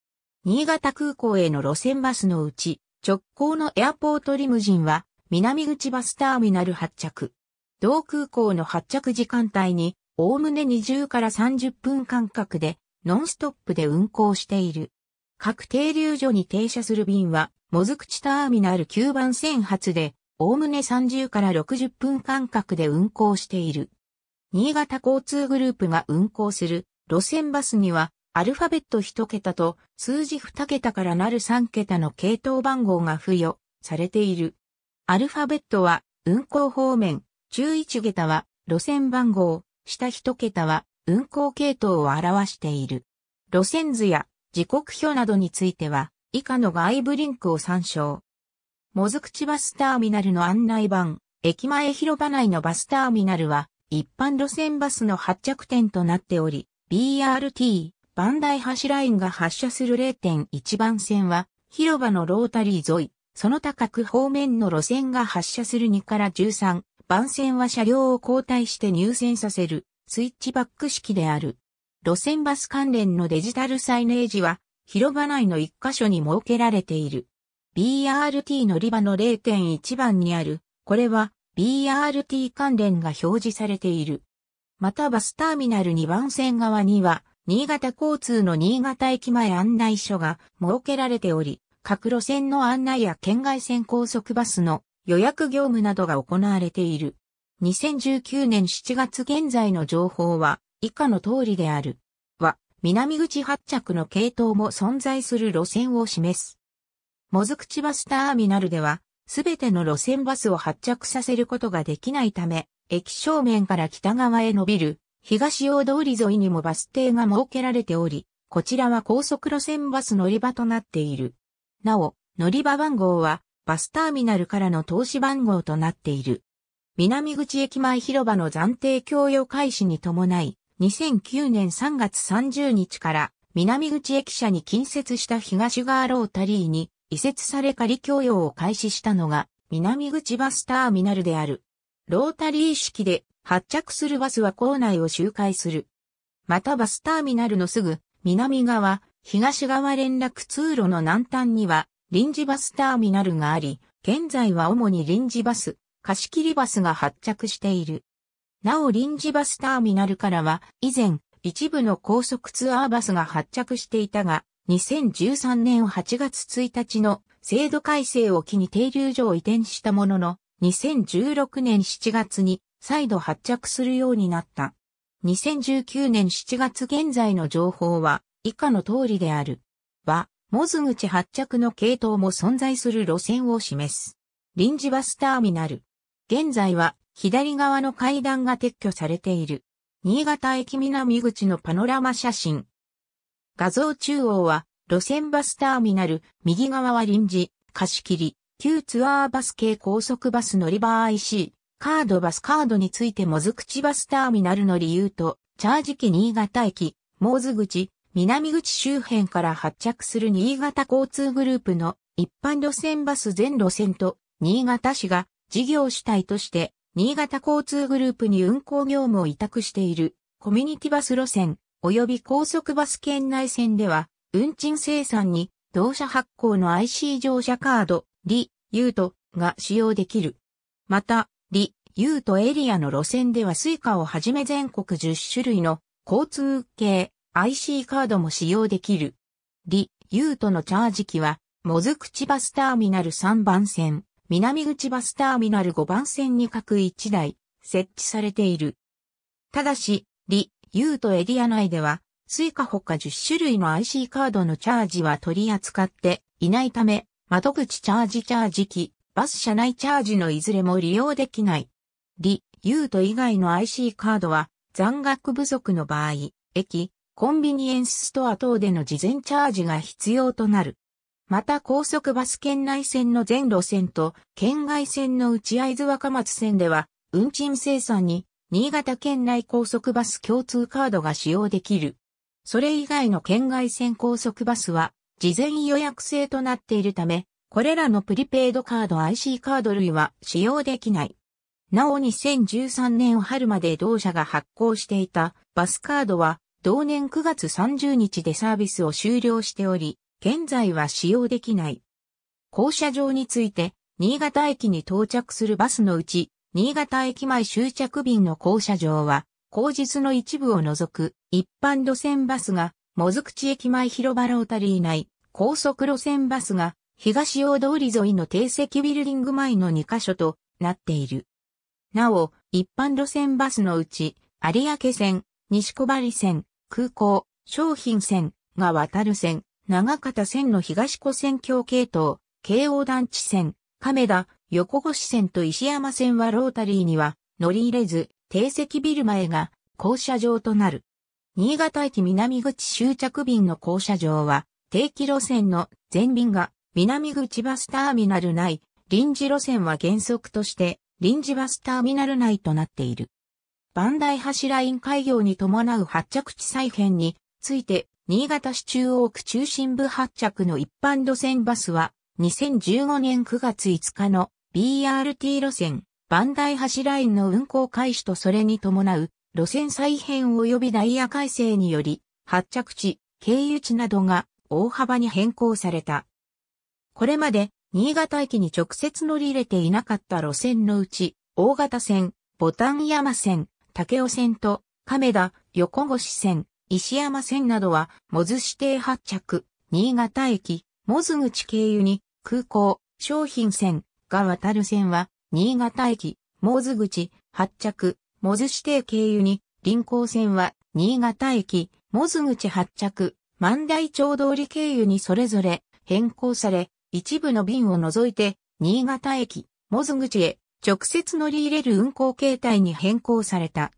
新潟空港への路線バスのうち、直行のエアポートリムジンは、南口バスターミナル発着。同空港の発着時間帯に、おおむね20から30分間隔で、ノンストップで運行している。各停留所に停車する便は、もずくちターミナル9番線発で、おおむね30から60分間隔で運行している。新潟交通グループが運行する路線バスには、アルファベット1桁と数字2桁からなる3桁の系統番号が付与されている。アルファベットは運行方面、中1桁は路線番号、下1桁は運行系統を表している。路線図や時刻表などについては以下の外部リンクを参照。もずくちバスターミナルの案内板、駅前広場内のバスターミナルは一般路線バスの発着点となっており、BRT、バンダイ橋ラインが発車する0.1番線は、広場のロータリー沿い、その他各方面の路線が発車する2から13番線は車両を交代して入線させるスイッチバック式である。路線バス関連のデジタルサイネージは広場内の1箇所に設けられている。BRT 乗り場の0.1番にある、これは BRT 関連が表示されている。またバスターミナル2番線側には新潟交通の新潟駅前案内所が設けられており、各路線の案内や県外線高速バスの予約業務などが行われている。2019年7月現在の情報は以下の通りである。は、南口発着の系統も存在する路線を示す。もずくちバスターミナルでは、すべての路線バスを発着させることができないため、駅正面から北側へ伸びる東大通り沿いにもバス停が設けられており、こちらは高速路線バス乗り場となっている。なお、乗り場番号はバスターミナルからの投資番号となっている。南口駅前広場の暫定供与開始に伴い、2009年3月30日から南口駅舎に近接した東側ロータリーに移設され仮供与を開始したのが南口バスターミナルである。ロータリー式で発着するバスは構内を周回する。またバスターミナルのすぐ南側、東側連絡通路の南端には臨時バスターミナルがあり、現在は主に臨時バス、貸切バスが発着している。なお臨時バスターミナルからは以前一部の高速ツアーバスが発着していたが、2013年8月1日の制度改正を機に停留所を移転したものの、2016年7月に再度発着するようになった。2019年7月現在の情報は以下の通りである。は、モズ口発着の系統も存在する路線を示す。臨時バスターミナル。現在は左側の階段が撤去されている。新潟駅南口のパノラマ写真。画像中央は路線バスターミナル、右側は臨時、貸し切り、旧ツアーバス系高速バス乗り場 IC、カードバスカードについてもず口バスターミナルの理由と、チャージ機新潟駅、モーズ口、南口周辺から発着する新潟交通グループの一般路線バス全路線と、新潟市が事業主体として、新潟交通グループに運行業務を委託しているコミュニティバス路線及び高速バス圏内線では、運賃生産に同社発行の IC 乗車カード、リ、ユートが使用できる。また、リ、ユートエリアの路線ではスイカをはじめ全国10種類の交通系 IC カードも使用できる。リ、ユートのチャージ機は、モズ口バスターミナル3番線、南口バスターミナル5番線に各1台設置されている。ただし、リ、ユートエリア内では、スイカほか10種類の IC カードのチャージは取り扱っていないため、窓口チャージチャージ機、バス車内チャージのいずれも利用できない。リ、ユート以外の IC カードは残額不足の場合、駅、コンビニエンスストア等での事前チャージが必要となる。また高速バス圏内線の全路線と県外線の内合図若松線では運賃生産に新潟県内高速バス共通カードが使用できる。それ以外の県外線高速バスは事前予約制となっているためこれらのプリペイドカード IC カード類は使用できない。なお2013年春まで同社が発行していたバスカードは同年9月30日でサービスを終了しており、現在は使用できない。降車場について、新潟駅に到着するバスのうち、新潟駅前終着便の降車場は、後日の一部を除く一般路線バスが、もずくち駅前広場ロータリー内、高速路線バスが、東大通り沿いの定席ビルディング前の2カ所となっている。なお、一般路線バスのうち、有明線、西小針線、空港、商品線が渡る線、長方線の東湖線橋系統、京王団地線、亀田、横越線と石山線はロータリーには乗り入れず、定席ビル前が降車場となる。新潟駅南口終着便の降車場は、定期路線の全便が南口バスターミナル内、臨時路線は原則として、臨時バスターミナル内となっている。バンダイ橋ライン開業に伴う発着地再編について、新潟市中央区中心部発着の一般路線バスは、2015年9月5日の BRT 路線、バンダイ橋ラインの運行開始とそれに伴う路線再編及びダイヤ改正により、発着地、経由地などが大幅に変更された。これまで新潟駅に直接乗り入れていなかった路線のうち、大型線、ボタン山線、竹尾線と、亀田、横越線、石山線などは、モズ指定発着、新潟駅、モズ口経由に、空港、商品線が渡る線は、新潟駅、モズ口、発着、モズ指定経由に、臨港線は、新潟駅、モズ口発着、万代町通り経由にそれぞれ変更され、一部の便を除いて、新潟駅、もず口へ直接乗り入れる運行形態に変更された。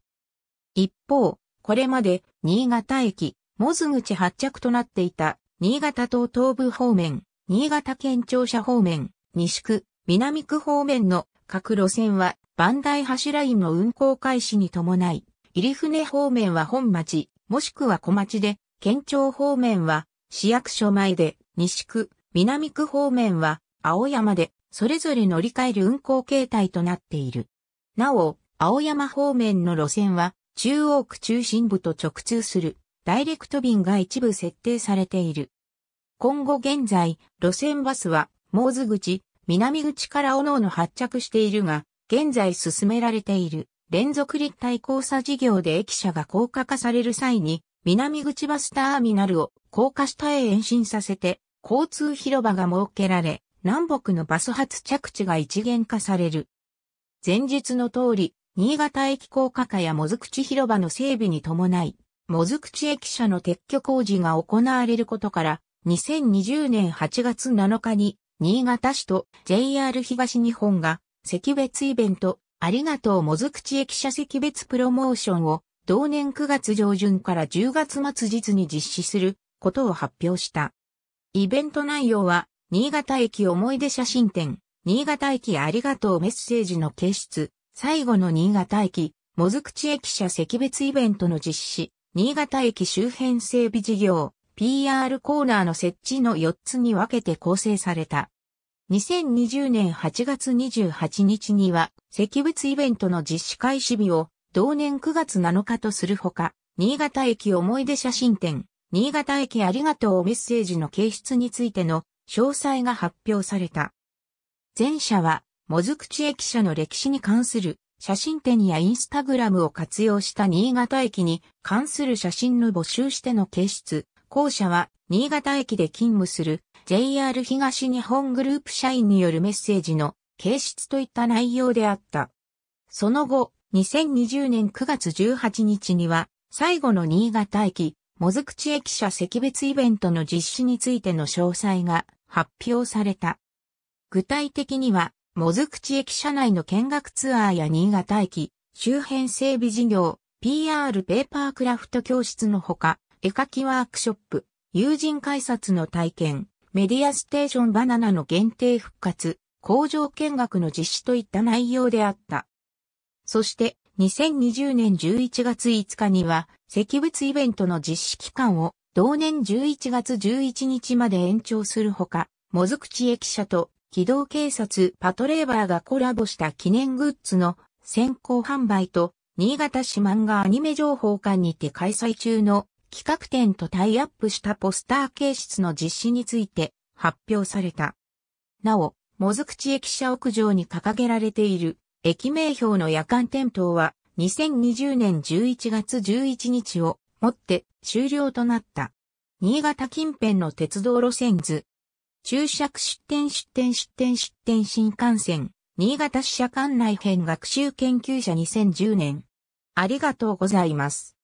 一方、これまで新潟駅、もず口発着となっていた、新潟東東部方面、新潟県庁舎方面、西区、南区方面の各路線は、万代橋ラインの運行開始に伴い、入船方面は本町、もしくは小町で、県庁方面は市役所前で、西区、南区方面は青山でそれぞれ乗り換える運行形態となっている。なお、青山方面の路線は中央区中心部と直通するダイレクト便が一部設定されている。今後現在、路線バスは、モーズ口、南口からおのおの発着しているが、現在進められている連続立体交差事業で駅舎が高架化される際に、南口バスターミナルを高架下へ延伸させて、交通広場が設けられ、南北のバス発着地が一元化される。前述の通り、新潟駅高架化やもずくち広場の整備に伴い、もずくち駅舎の撤去工事が行われることから、2020年8月7日に、新潟市と JR 東日本が、石別イベント、ありがとうもずくち駅舎石別プロモーションを、同年9月上旬から10月末日に実施することを発表した。イベント内容は、新潟駅思い出写真展、新潟駅ありがとうメッセージの掲出、最後の新潟駅、もずくち駅舎席別イベントの実施、新潟駅周辺整備事業、PR コーナーの設置の4つに分けて構成された。2020年8月28日には、石別イベントの実施開始日を同年9月7日とするほか、新潟駅思い出写真展、新潟駅ありがとうメッセージの掲出についての詳細が発表された。前者は、もずくち駅舎の歴史に関する写真展やインスタグラムを活用した新潟駅に関する写真の募集しての掲出。後者は、新潟駅で勤務する JR 東日本グループ社員によるメッセージの掲出といった内容であった。その後、2020年9月18日には、最後の新潟駅もずくち駅舎石別イベントの実施についての詳細が発表された。具体的には、もずくち駅舎内の見学ツアーや新潟駅、周辺整備事業、PR ペーパークラフト教室のほか、絵描きワークショップ、友人改札の体験、メディアステーションバナナの限定復活、工場見学の実施といった内容であった。そして、2020年11月5日には、石物イベントの実施期間を同年11月11日まで延長するほか、もずくち駅舎と機動警察パトレーバーがコラボした記念グッズの先行販売と、新潟市漫画アニメ情報館にて開催中の企画展とタイアップしたポスター形式の実施について発表された。なお、もずくち駅舎屋上に掲げられている駅名標の夜間点灯は2020年11月11日をもって終了となった。新潟近辺の鉄道路線図。注釈出展出展出展出展新幹線、新潟支社管内編学習研究者2010年。ありがとうございます。